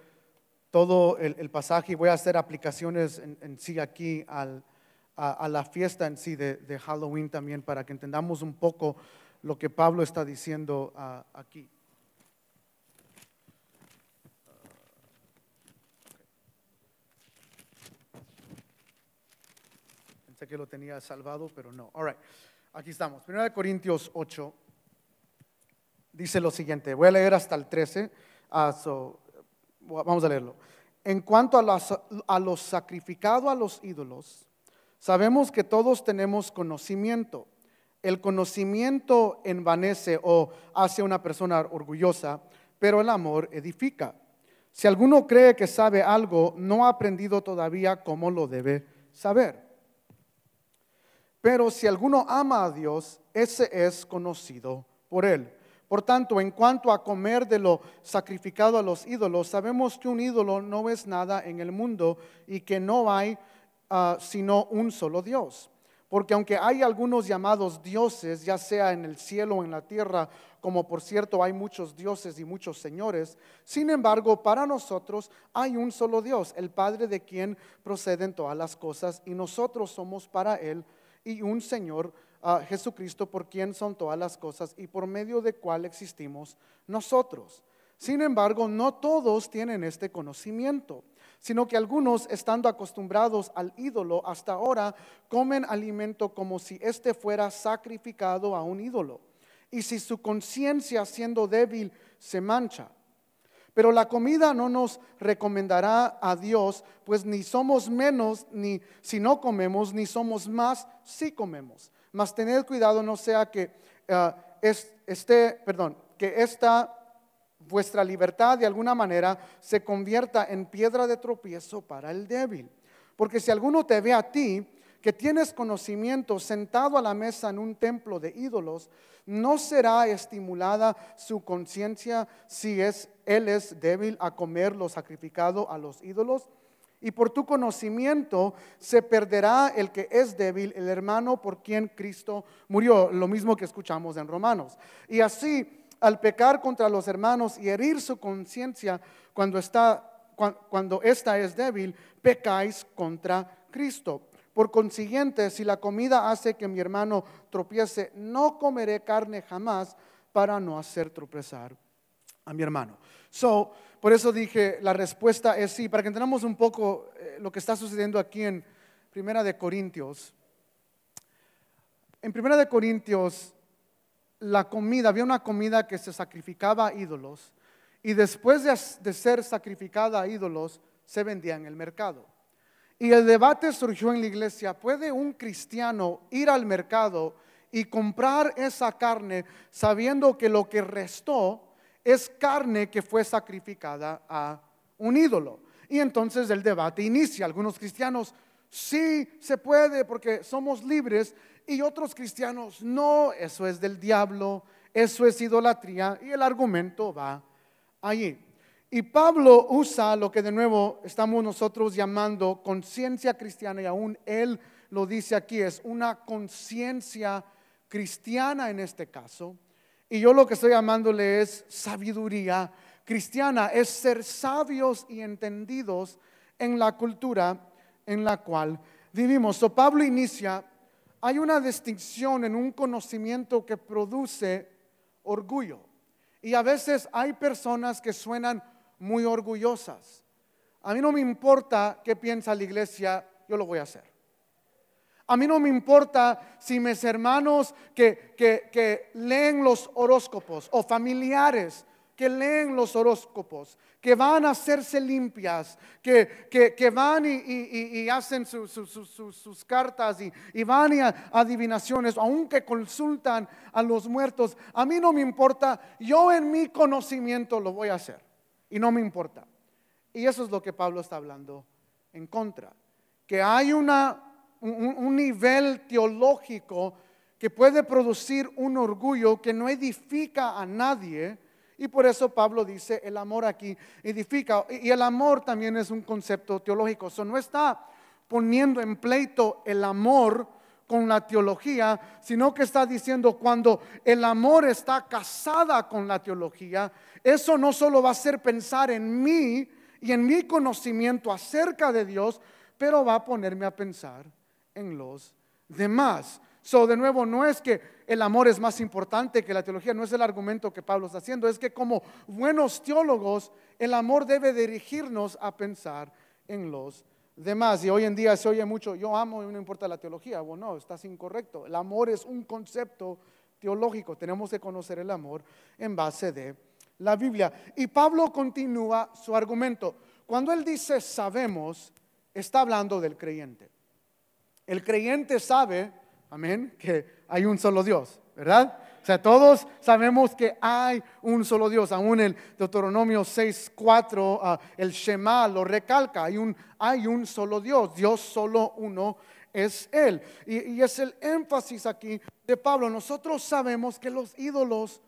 todo el, el pasaje y voy a hacer aplicaciones en, en sí aquí al, a, a, la fiesta en sí de, de Halloween también para que entendamos un poco lo que Pablo está diciendo ah, aquí. Pensé que lo tenía salvado, pero no. All right. Aquí estamos. de Corintios 8 dice lo siguiente. Voy a leer hasta el 13. Ah, vamos a leerlo. En cuanto a, los, a los sacrificado a los ídolos, sabemos que todos tenemos conocimiento. El conocimiento envanece o hace a una persona orgullosa, pero el amor edifica. Si alguno cree que sabe algo, no ha aprendido todavía cómo lo debe saber. Pero si alguno ama a Dios, ese es conocido por él. Por tanto, en cuanto a comer de lo sacrificado a los ídolos, sabemos que un ídolo no es nada en el mundo y que no hay ah, sino un solo Dios. Porque aunque hay algunos llamados dioses, ya sea en el cielo o en la tierra, como por cierto hay muchos dioses y muchos señores, sin embargo para nosotros hay un solo Dios, el Padre de quien proceden todas las cosas, y nosotros somos para Él y un Señor ah, Jesucristo por quien son todas las cosas y por medio de cual existimos nosotros. Sin embargo, no todos tienen este conocimiento sino que algunos, estando acostumbrados al ídolo hasta ahora, comen alimento como si éste fuera sacrificado a un ídolo. Y si su conciencia, siendo débil, se mancha. Pero la comida no nos recomendará a Dios, pues ni somos menos ni si no comemos, ni somos más si comemos. Mas tened cuidado no sea que eh, esté, perdón, que esta vuestra libertad de alguna manera se convierta en piedra de tropiezo para el débil. Porque si alguno te ve a ti, que tienes conocimiento sentado a la mesa en un templo de ídolos, no será estimulada su conciencia si es él es débil a comer lo sacrificado a los ídolos. Y por tu conocimiento se perderá el que es débil, el hermano por quien Cristo murió, lo mismo que escuchamos en Romanos. Y así al pecar contra los hermanos y herir su conciencia cuando está cuando ésta es débil, pecáis contra Cristo. Por consiguiente, si la comida hace que mi hermano tropiece, no comeré carne jamás para no hacer tropezar a mi hermano. So, por eso dije, la respuesta es sí, para que entendamos un poco eh, lo que está sucediendo aquí en Primera de Corintios. En Primera de Corintios la comida, había una comida que se sacrificaba a ídolos y después de, de ser sacrificada a ídolos se vendía en el mercado. Y el debate surgió en la iglesia, ¿puede un cristiano ir al mercado y comprar esa carne sabiendo que lo que restó es carne que fue sacrificada a un ídolo? Y entonces el debate inicia. Algunos cristianos, sí se puede porque somos libres y otros cristianos, no, eso es del diablo, eso es idolatría. Y el argumento va allí. Y Pablo usa lo que de nuevo estamos nosotros llamando conciencia cristiana y aún él lo dice aquí, es una conciencia cristiana en este caso. Y yo lo que estoy llamándole es sabiduría cristiana, es ser sabios y entendidos en la cultura en la cual vivimos. O Pablo inicia hay una distinción en un conocimiento que produce orgullo. Y a veces hay personas que suenan muy orgullosas. A mí no me importa qué piensa la iglesia, yo lo voy a hacer. A mí no me importa si mis hermanos que, que leen los horóscopos o familiares que leen los horóscopos, que van a hacerse limpias, que, van y, hacen sus cartas y, van a adivinaciones, aunque consultan a los muertos. A mí no me importa, yo en mi conocimiento lo voy a hacer y no me importa. Y eso es lo que Pablo está hablando en contra, que hay un nivel teológico que puede producir un orgullo que no edifica a nadie y por eso Pablo dice, el amor aquí edifica. Y el amor también es un concepto teológico. Eso no está poniendo en pleito el amor con la teología, sino que está diciendo cuando el amor está casada con la teología, eso no solo va a hacer pensar en mí y en mi conocimiento acerca de Dios, pero va a ponerme a pensar en los demás. So, de nuevo, no es que el amor es más importante que la teología, no es el argumento que Pablo está haciendo, es que como buenos teólogos, el amor debe dirigirnos a pensar en los demás. Y hoy en día se oye mucho, yo amo y no importa la teología. Bueno, no, estás incorrecto. El amor es un concepto teológico. Tenemos que conocer el amor en base de la Biblia. Y Pablo continúa su argumento. Cuando él dice sabemos, está hablando del creyente. El creyente sabe Amén. Que hay un solo Dios, ¿verdad? O sea, todos sabemos que hay un solo Dios. Aún el Deuteronomio 6, ah, el Shema lo recalca. Hay un, solo Dios. Dios solo uno es Él. y es el énfasis aquí de Pablo. Nosotros sabemos que los ídolos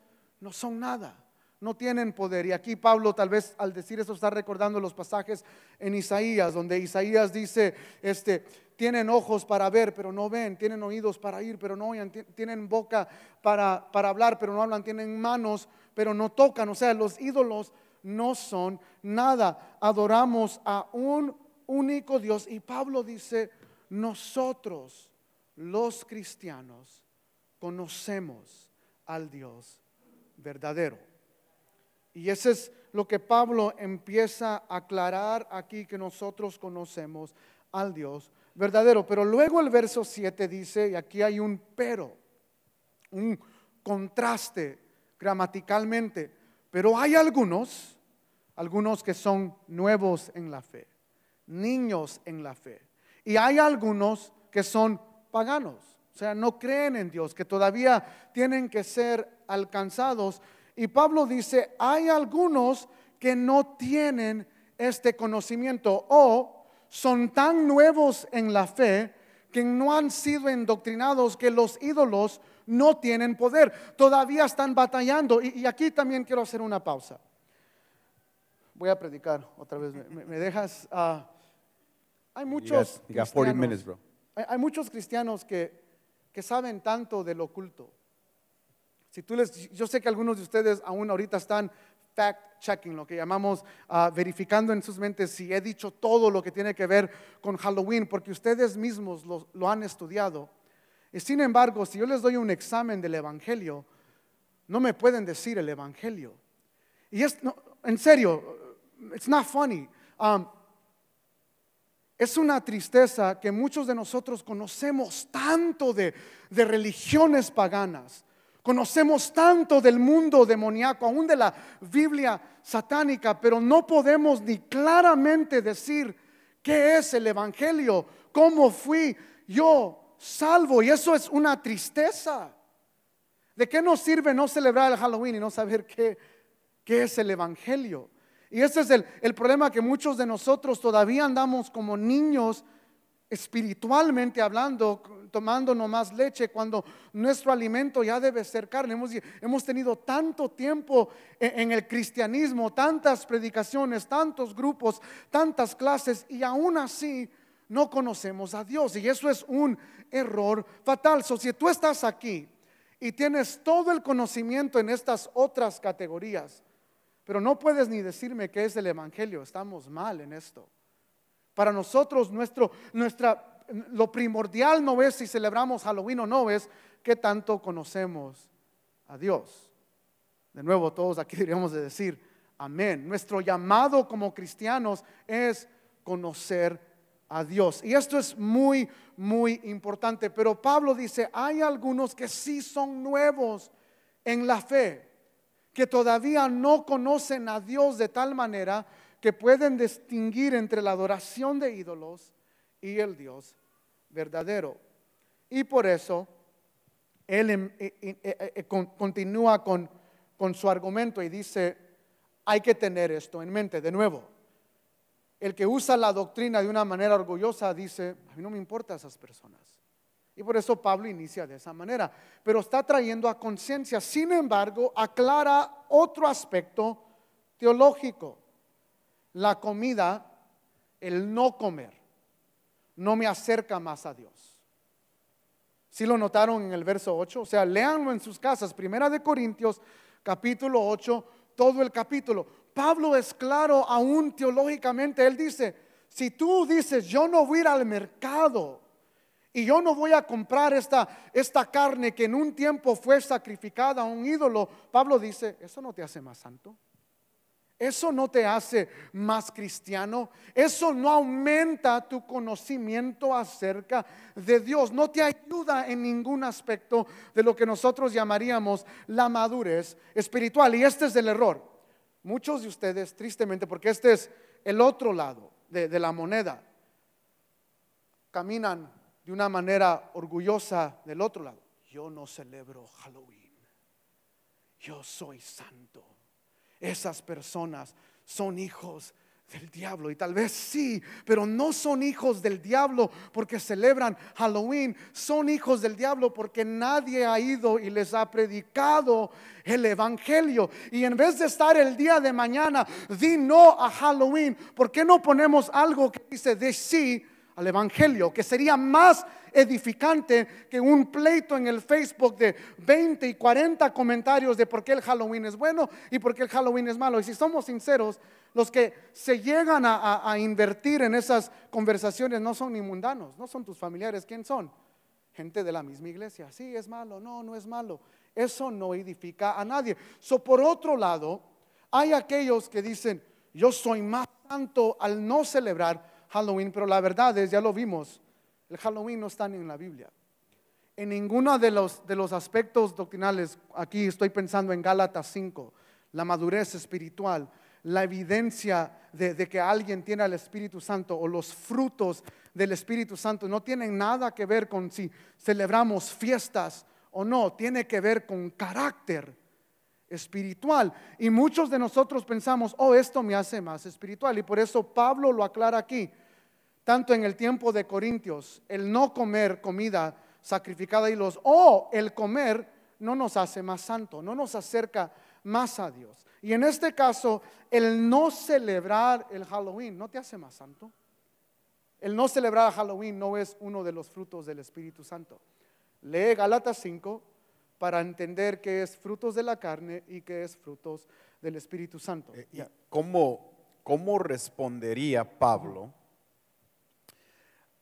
no son nada no tienen poder. Y aquí Pablo tal vez al decir eso está recordando los pasajes en Isaías, donde Isaías dice, este, tienen ojos para ver, pero no ven, tienen oídos para ir, pero no oyen, tienen boca para, para hablar, pero no hablan, tienen manos, pero no tocan. O sea, los ídolos no son nada. Adoramos a un único Dios. Y Pablo dice, nosotros los cristianos conocemos al Dios verdadero. Y eso es lo que Pablo empieza a aclarar aquí que nosotros conocemos al Dios verdadero. Pero luego el verso 7 dice, y aquí hay un pero, un contraste gramaticalmente, pero hay algunos, algunos que son nuevos en la fe, niños en la fe, y hay algunos que son paganos, o sea, no creen en Dios, que todavía tienen que ser alcanzados, y Pablo dice, hay algunos que no tienen este conocimiento o son tan nuevos en la fe que no han sido endoctrinados que los ídolos no tienen poder. Todavía están batallando. Y, aquí también quiero hacer una pausa. Voy a predicar otra vez. ¿Me, dejas? hay muchos... muchos cristianos que, que saben tanto del oculto si tú les, yo sé que algunos de ustedes aún ahorita están fact-checking, lo que llamamos ah, verificando en sus mentes si he dicho todo lo que tiene que ver con Halloween, porque ustedes mismos lo, han estudiado. Y sin embargo, si yo les doy un examen del Evangelio, no me pueden decir el Evangelio. Y es, en serio, it's not funny. Um, es una tristeza que muchos de nosotros conocemos tanto de religiones paganas, Conocemos tanto del mundo demoníaco, aún de la Biblia satánica, pero no podemos ni claramente decir qué es el Evangelio, cómo fui yo salvo. Y eso es una tristeza. ¿De qué nos sirve no celebrar el Halloween y no saber qué, qué es el Evangelio? Y ese es el, el, problema que muchos de nosotros todavía andamos como niños espiritualmente hablando, tomando más leche cuando nuestro alimento ya debe ser carne. Hemos, tenido tanto tiempo e, en, el cristianismo, tantas predicaciones, tantos grupos, tantas clases y aún así no conocemos a Dios. Y eso es un error fatal. si tú estás aquí y tienes todo el conocimiento en estas otras categorías, pero no puedes ni decirme que es el Evangelio, estamos mal en esto. Para nosotros, nuestro, nuestra lo primordial no es si celebramos Halloween o no, es que tanto conocemos a Dios. De nuevo, todos aquí (laughs) deberíamos de decir, amén. Nuestro llamado como cristianos es conocer a Dios. Y esto es muy, muy importante. Pero Pablo dice, hay algunos que sí son nuevos en la fe, que todavía no conocen a Dios de tal manera que pueden distinguir entre la adoración de ídolos y el Dios verdadero. Y por eso él em, e, e, e, continúa con, su argumento y dice, hay que tener esto en mente de nuevo. El que usa la doctrina de una manera orgullosa dice, a mí no me importan esas personas. Y por eso Pablo inicia de esa manera. Pero está trayendo a conciencia. Sin embargo, aclara otro aspecto teológico. La comida, el no comer no me acerca más a Dios. si lo notaron en el verso 8? O sea, léanlo en sus casas. Primera de Corintios, capítulo 8, todo el capítulo. Pablo es claro aún teológicamente. Él dice, si tú dices, yo no voy ir al mercado y yo no voy a comprar esta, esta carne que en un tiempo fue sacrificada a un ídolo, Pablo dice, eso no te hace más santo. Eso no te hace más cristiano. Eso no aumenta tu conocimiento acerca de Dios. No te ayuda en ningún aspecto de lo que nosotros llamaríamos la madurez espiritual. Y este es el error. Muchos de ustedes, tristemente, porque este es el otro lado de, de la moneda, caminan de una manera orgullosa del otro lado. Yo no celebro Halloween. Yo soy santo esas personas son hijos del diablo. Y tal vez sí, pero no son hijos del diablo porque celebran Halloween. Son hijos del diablo porque nadie ha ido y les ha predicado el Evangelio. Y en vez de estar el día de mañana, di no a Halloween. ¿Por qué no ponemos algo que dice de sí? al Evangelio, que sería más edificante que un pleito en el Facebook de 20 y 40 comentarios de por qué el Halloween es bueno y por qué el Halloween es malo. Y si somos sinceros, los que se llegan a, invertir en esas conversaciones no son ni mundanos, no son tus familiares, ¿quién son? Gente de la misma iglesia. Sí, es malo, no, no es malo. Eso no edifica a nadie. So, por otro lado, hay aquellos que dicen, yo soy más santo al no celebrar Halloween, pero la verdad es, ya lo vimos, el Halloween no está ni en la Biblia. En ninguno de los, de los aspectos doctrinales, aquí estoy pensando en Gálatas 5, la madurez espiritual, la evidencia de, que alguien tiene al Espíritu Santo o los frutos del Espíritu Santo no tienen nada que ver con si celebramos fiestas o no, tiene que ver con carácter espiritual. Y muchos de nosotros pensamos, oh, esto me hace más espiritual. Y por eso Pablo lo aclara aquí tanto en el tiempo de Corintios, el no comer comida sacrificada y los, o oh, el comer no nos hace más santo, no nos acerca más a Dios. Y en este caso, el no celebrar el Halloween no te hace más santo. El no celebrar Halloween no es uno de los frutos del Espíritu Santo. Lee Galatas 5 para entender que es frutos de la carne y que es frutos del Espíritu Santo. Eh, cómo respondería Pablo?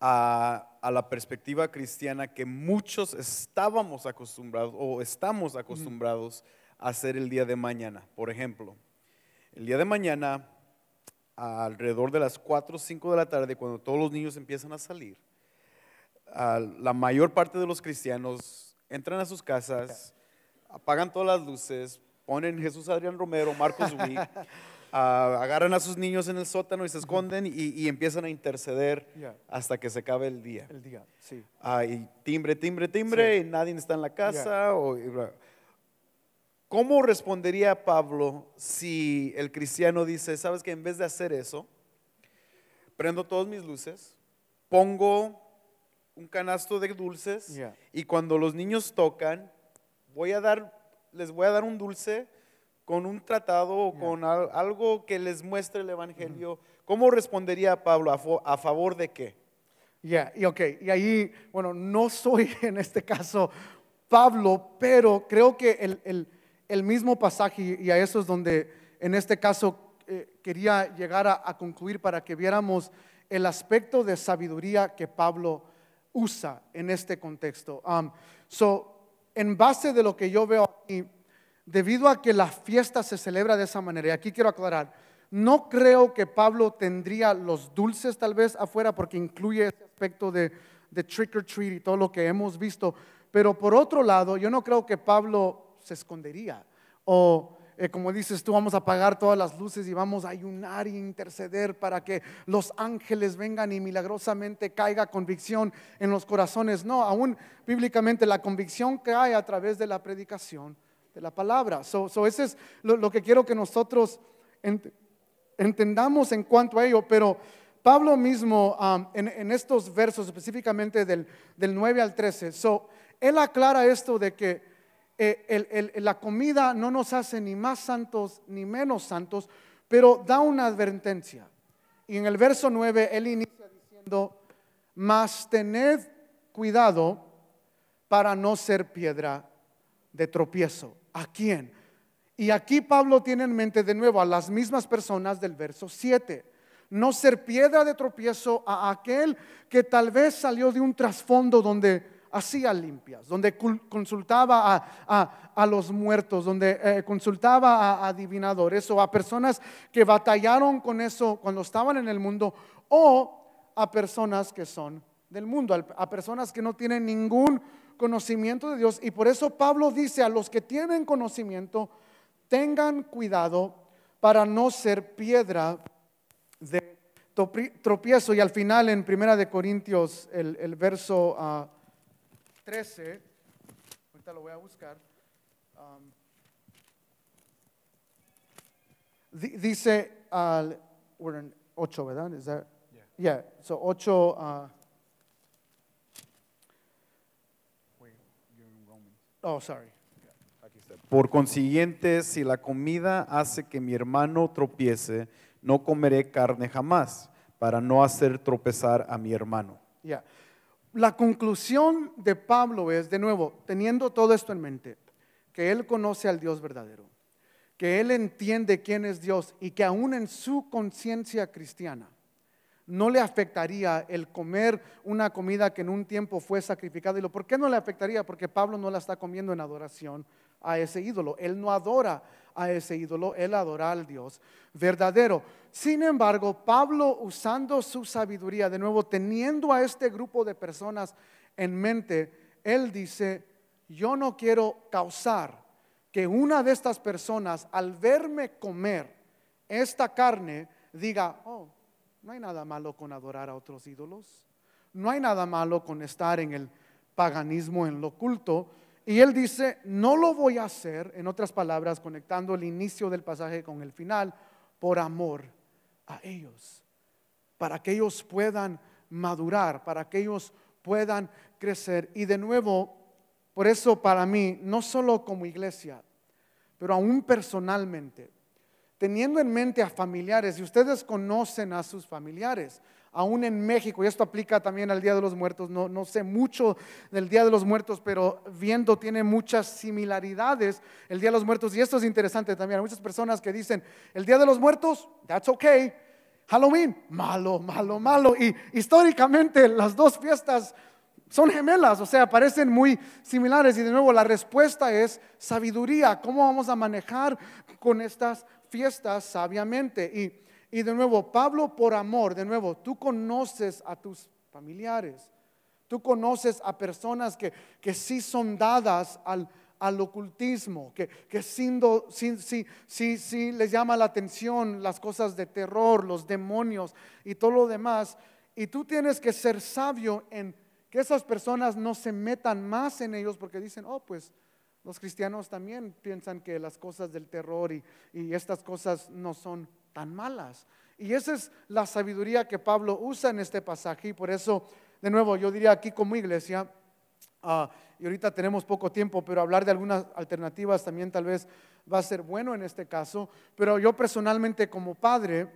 a, la perspectiva cristiana que muchos estábamos acostumbrados o estamos acostumbrados a hacer el día de mañana. Por ejemplo, el día de mañana, alrededor de las 4 o 5 de la tarde, cuando todos los niños empiezan a salir, la mayor parte de los cristianos entran a sus casas, apagan todas las luces, ponen Jesús Adrián Romero, Marcos Witt. (laughs) agarran a sus niños en el sótano y se esconden y, empiezan a interceder hasta que se acabe el día. El día, sí. Ah, y timbre, timbre, timbre, y nadie está en la casa. ¿Cómo respondería Pablo si el cristiano dice, sabes que en vez de hacer eso, prendo todas mis luces, pongo un canasto de dulces y cuando los niños tocan, voy a dar, les voy a dar un dulce con un tratado o con algo que les muestre el Evangelio, ¿cómo respondería Pablo? ¿A, favor de qué? Ya, y ok, y ahí, bueno, no soy (laughs) en este caso Pablo, pero creo que el, mismo pasaje, y a eso es donde en este caso eh, quería llegar a, concluir para que viéramos el aspecto de sabiduría que Pablo usa en este contexto. so, en base de lo que yo veo aquí, debido a que la fiesta se celebra de esa manera, y aquí quiero aclarar, no creo que Pablo tendría los dulces tal vez afuera porque incluye ese aspecto de, trick or treat y todo lo que hemos visto, pero por otro lado, yo no creo que Pablo se escondería o... Eh, como dices tú, vamos a apagar todas las luces y vamos a ayunar e interceder para que los ángeles vengan y milagrosamente caiga convicción en los corazones. No, aún bíblicamente la convicción cae a través de la predicación de la palabra. So, eso es lo, que quiero que nosotros entendamos en cuanto a ello, pero Pablo mismo um, en, estos versos, específicamente del, del, 9 al 13, él aclara esto de que eh, la comida no nos hace ni más santos ni menos santos, pero da una advertencia. Y en el verso 9 él inicia diciendo, Más tened cuidado para no ser piedra de tropiezo. ¿A quién? Y aquí Pablo tiene en mente de nuevo a las mismas personas del verso 7. No ser piedra de tropiezo a aquel que tal vez salió de un trasfondo donde hacía limpias, donde consultaba a, los muertos, donde eh, consultaba a adivinadores o a personas que batallaron con eso cuando estaban en el mundo o a personas que son del mundo, a personas que no tienen ningún conocimiento de Dios. Y por eso Pablo dice a los que tienen conocimiento, tengan cuidado para no ser piedra de tropiezo. Y al final en Primera de Corintios, el, verso 13, ah, ahorita lo voy a buscar, um, dice al... Ocho 8, ¿verdad? Is that, yeah. so 8... Oh, Por consiguiente, si la comida hace que mi hermano tropiece, no comeré carne jamás para no hacer tropezar a mi hermano. La conclusión de Pablo es, de nuevo, teniendo todo esto en mente, que él conoce al Dios verdadero, que él entiende quién es Dios y que aún en su conciencia cristiana, no le afectaría el comer una comida que en un tiempo fue sacrificada. ¿Y por qué no le afectaría? Porque Pablo no la está comiendo en adoración a ese ídolo. Él no adora a ese ídolo, él adora al Dios verdadero. Sin embargo, Pablo usando su sabiduría, de nuevo teniendo a este grupo de personas en mente, él dice, yo no quiero causar que una de estas personas al verme comer esta carne diga, oh, no hay nada malo con adorar a otros ídolos. No hay nada malo con estar en el paganismo, en lo oculto. Y él dice, no lo voy a hacer, en otras palabras, conectando el inicio del pasaje con el final, por amor a ellos, para que ellos puedan madurar, para que ellos puedan crecer. Y de nuevo, por eso para mí, no solo como iglesia, pero aún personalmente, teniendo en mente a familiares, y ustedes conocen a sus familiares, aún en México, y esto aplica también al Día de los Muertos, no, sé mucho del Día de los Muertos, pero viendo tiene muchas similaridades el Día de los Muertos, y esto es interesante también, hay muchas personas que dicen, el Día de los Muertos, that's okay, Halloween, malo, malo, malo, y históricamente las dos fiestas son gemelas, o sea, parecen muy similares, y de nuevo la respuesta es sabiduría, ¿cómo vamos a manejar con estas fiestas sabiamente. Y, de nuevo, Pablo, por amor, de nuevo, tú conoces a tus familiares, tú conoces a personas que, que sí son dadas al, ocultismo, que, que sí, sí, sí, sí, les llama la atención las cosas de terror, los demonios y todo lo demás. Y tú tienes que ser sabio en que esas personas no se metan más en ellos porque dicen, oh, pues los cristianos también piensan que las cosas del terror y, estas cosas no son tan malas. Y esa es la sabiduría que Pablo usa en este pasaje. Y por eso, de nuevo, yo diría aquí como iglesia, ah, y ahorita tenemos poco tiempo, pero hablar de algunas alternativas también tal vez va a ser bueno en este caso. Pero yo personalmente como padre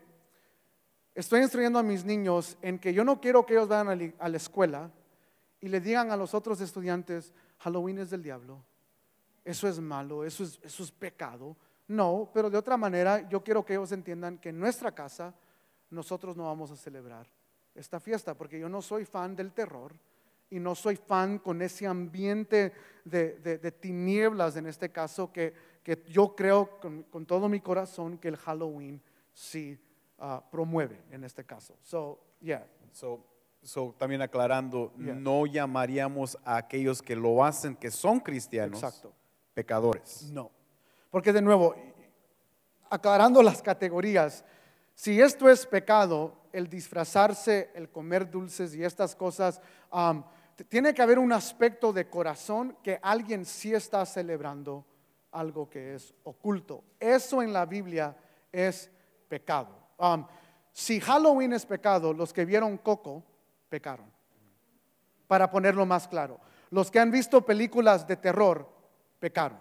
estoy instruyendo a mis niños en que yo no quiero que ellos vayan a la escuela y le digan a los otros estudiantes, Halloween es del diablo eso es malo, eso es, pecado. No, pero de otra manera yo quiero que ellos entiendan que en nuestra casa nosotros no vamos a celebrar esta fiesta, porque yo no soy fan del terror y no soy fan con ese ambiente de, tinieblas, en este caso, que, yo creo con, todo mi corazón que el Halloween sí ah, promueve en este caso. So, yeah. So, también aclarando, no llamaríamos a aquellos que lo hacen, que son cristianos. Exacto pecadores. No. Porque de nuevo, aclarando las categorías, si esto es pecado, el disfrazarse, el comer dulces y estas cosas, tiene que haber un aspecto de corazón que alguien sí está celebrando algo que es oculto. Eso en la Biblia es pecado. si Halloween es pecado, los que vieron Coco pecaron. Para ponerlo más claro, los que han visto películas de terror pecaron.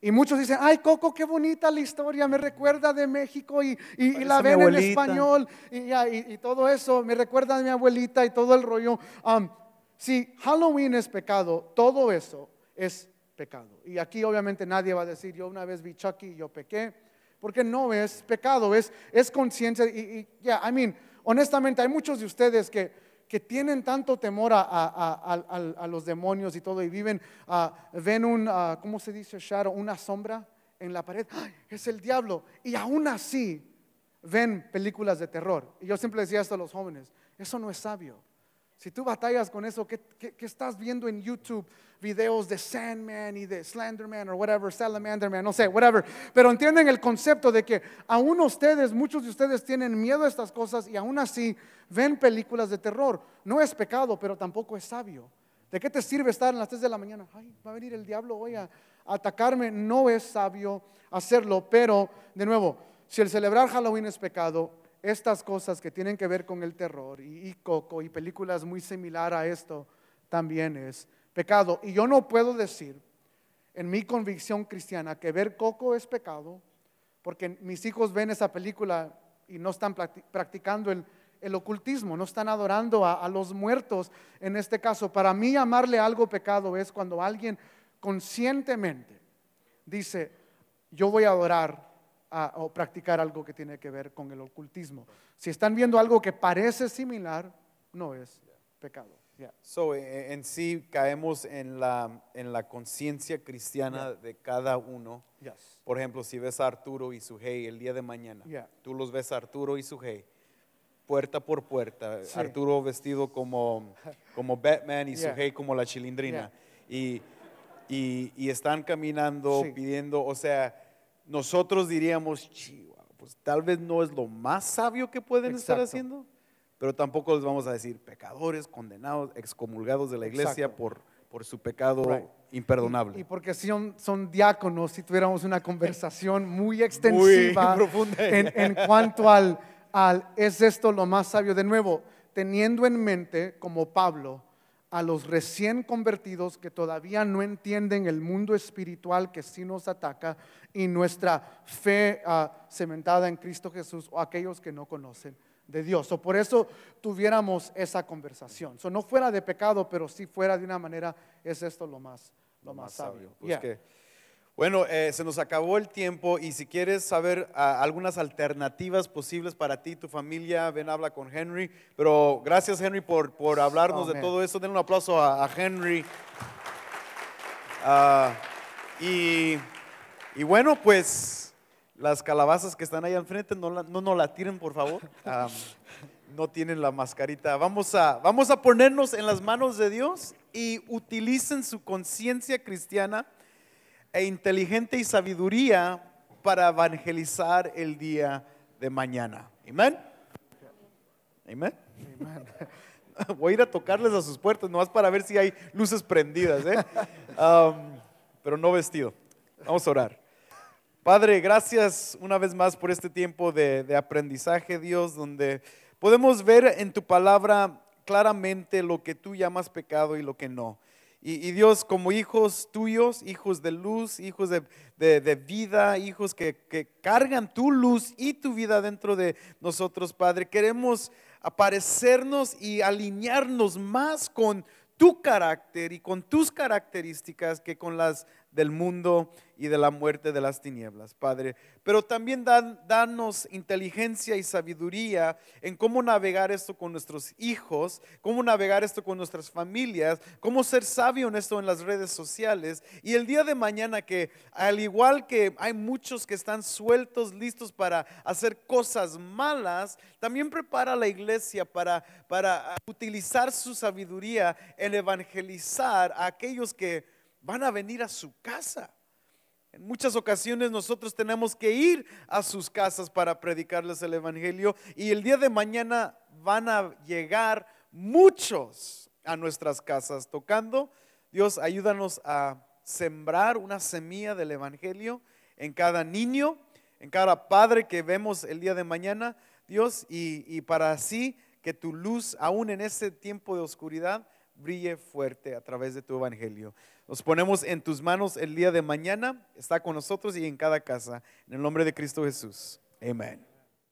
Y muchos dicen, ay Coco, qué bonita la historia, me recuerda de México y, y, la ven en español y, y, todo eso, me recuerda de mi abuelita y todo el rollo. Um, si Halloween es pecado, todo eso es pecado. Y aquí obviamente nadie va a decir, yo una vez vi Chucky y yo pequé, porque no es pecado, es, es conciencia. Y, ya, I mean, honestamente hay muchos de ustedes que que tienen tanto temor a, los demonios y todo, y viven, ah, ven un, ah, se dice, Una sombra en la pared. es el diablo. Y aún así ven películas de terror. Y yo siempre decía esto a los jóvenes, eso no es sabio. Si tú batallas con eso, ¿qué, estás viendo en YouTube? Videos de Sandman y de Slenderman o whatever, Salamanderman, no sé, whatever. Pero entienden el concepto de que aún ustedes, muchos de ustedes tienen miedo a estas cosas y aún así ven películas de terror. No es pecado, pero tampoco es sabio. ¿De qué te sirve estar en las 3 de la mañana? Ay, va a venir el diablo hoy a atacarme. No es sabio hacerlo, pero de nuevo, si el celebrar Halloween es pecado, estas cosas que tienen que ver con el terror y, Coco y películas muy similar a esto también es pecado. Y yo no puedo decir en mi convicción cristiana que ver Coco es pecado, porque mis hijos ven esa película y no están practicando el, ocultismo, no están adorando a, a, los muertos en este caso. Para mí amarle algo pecado es cuando alguien conscientemente dice, yo voy a adorar o practicar algo que tiene que ver con el ocultismo. Si están viendo algo que parece similar, no es pecado. So, e, e, en sí caemos en la, en la conciencia cristiana de cada uno. Por ejemplo, si ves a Arturo y su hey el día de mañana, tú los ves a Arturo y su hey puerta por puerta. Arturo vestido como, como Batman y su hey como la chilindrina. Y, y, están caminando, pidiendo, o sea, nosotros diríamos, pues tal vez no es lo más sabio que pueden estar haciendo, pero tampoco les vamos a decir pecadores, condenados, excomulgados de la iglesia por, su pecado imperdonable. Y, porque son, son, diáconos, si tuviéramos una conversación muy extensiva (laughs) profunda. En, cuanto al, ¿es esto lo más sabio? De nuevo, teniendo en mente, como Pablo, a los recién convertidos que todavía no entienden el mundo espiritual que sí nos ataca y nuestra fe ah, cementada en Cristo Jesús o aquellos que no conocen de Dios. O por eso tuviéramos esa conversación. So, no fuera de pecado, pero sí fuera de una manera, es esto lo más, lo, más, sabio. Pues bueno, eh, se nos acabó el tiempo y si quieres saber ah, algunas alternativas posibles para ti, y tu familia, ven, habla con Henry. Pero gracias Henry por, hablarnos de todo eso. Den un aplauso a, Henry. Ah, y, bueno, pues las calabazas que están ahí al frente, no, nos no, la tiren, por favor. (laughs) Ah, no tienen la mascarita. Vamos a, vamos a ponernos en las manos de Dios y utilicen su conciencia cristiana e inteligente y sabiduría para evangelizar el día de mañana. Amén. Amén. (laughs) Voy a ir a tocarles a sus puertas, nomás para ver si hay luces prendidas, ¿eh? Um, pero no vestido. Vamos a orar. Padre, gracias una vez más por este tiempo de, de, aprendizaje, Dios, donde podemos ver en tu palabra claramente lo que tú llamas pecado y lo que no. Y, Dios, como hijos tuyos, hijos de luz, hijos de, vida, hijos que, que, cargan tu luz y tu vida dentro de nosotros, Padre, queremos aparecernos y alinearnos más con tu carácter y con tus características que con las del mundo y de la muerte de las tinieblas, Padre. Pero también danos inteligencia y sabiduría en cómo navegar esto con nuestros hijos, cómo navegar esto con nuestras familias, cómo ser sabio en esto en las redes sociales. Y el día de mañana que, al igual que hay muchos que están sueltos, listos para hacer cosas malas, también prepara la iglesia para, para utilizar su sabiduría en evangelizar a aquellos que van a venir a su casa. En muchas ocasiones nosotros tenemos que ir a sus casas para predicarles el Evangelio y el día de mañana van a llegar muchos a nuestras casas tocando. Dios, ayúdanos a sembrar una semilla del Evangelio en cada niño, en cada padre que vemos el día de mañana, Dios, y, para así que tu luz, aún en ese tiempo de oscuridad, brille fuerte a través de tu evangelio. Nos ponemos en tus manos el día de mañana, está con nosotros y en cada casa. En el nombre de Cristo Jesús. Amén.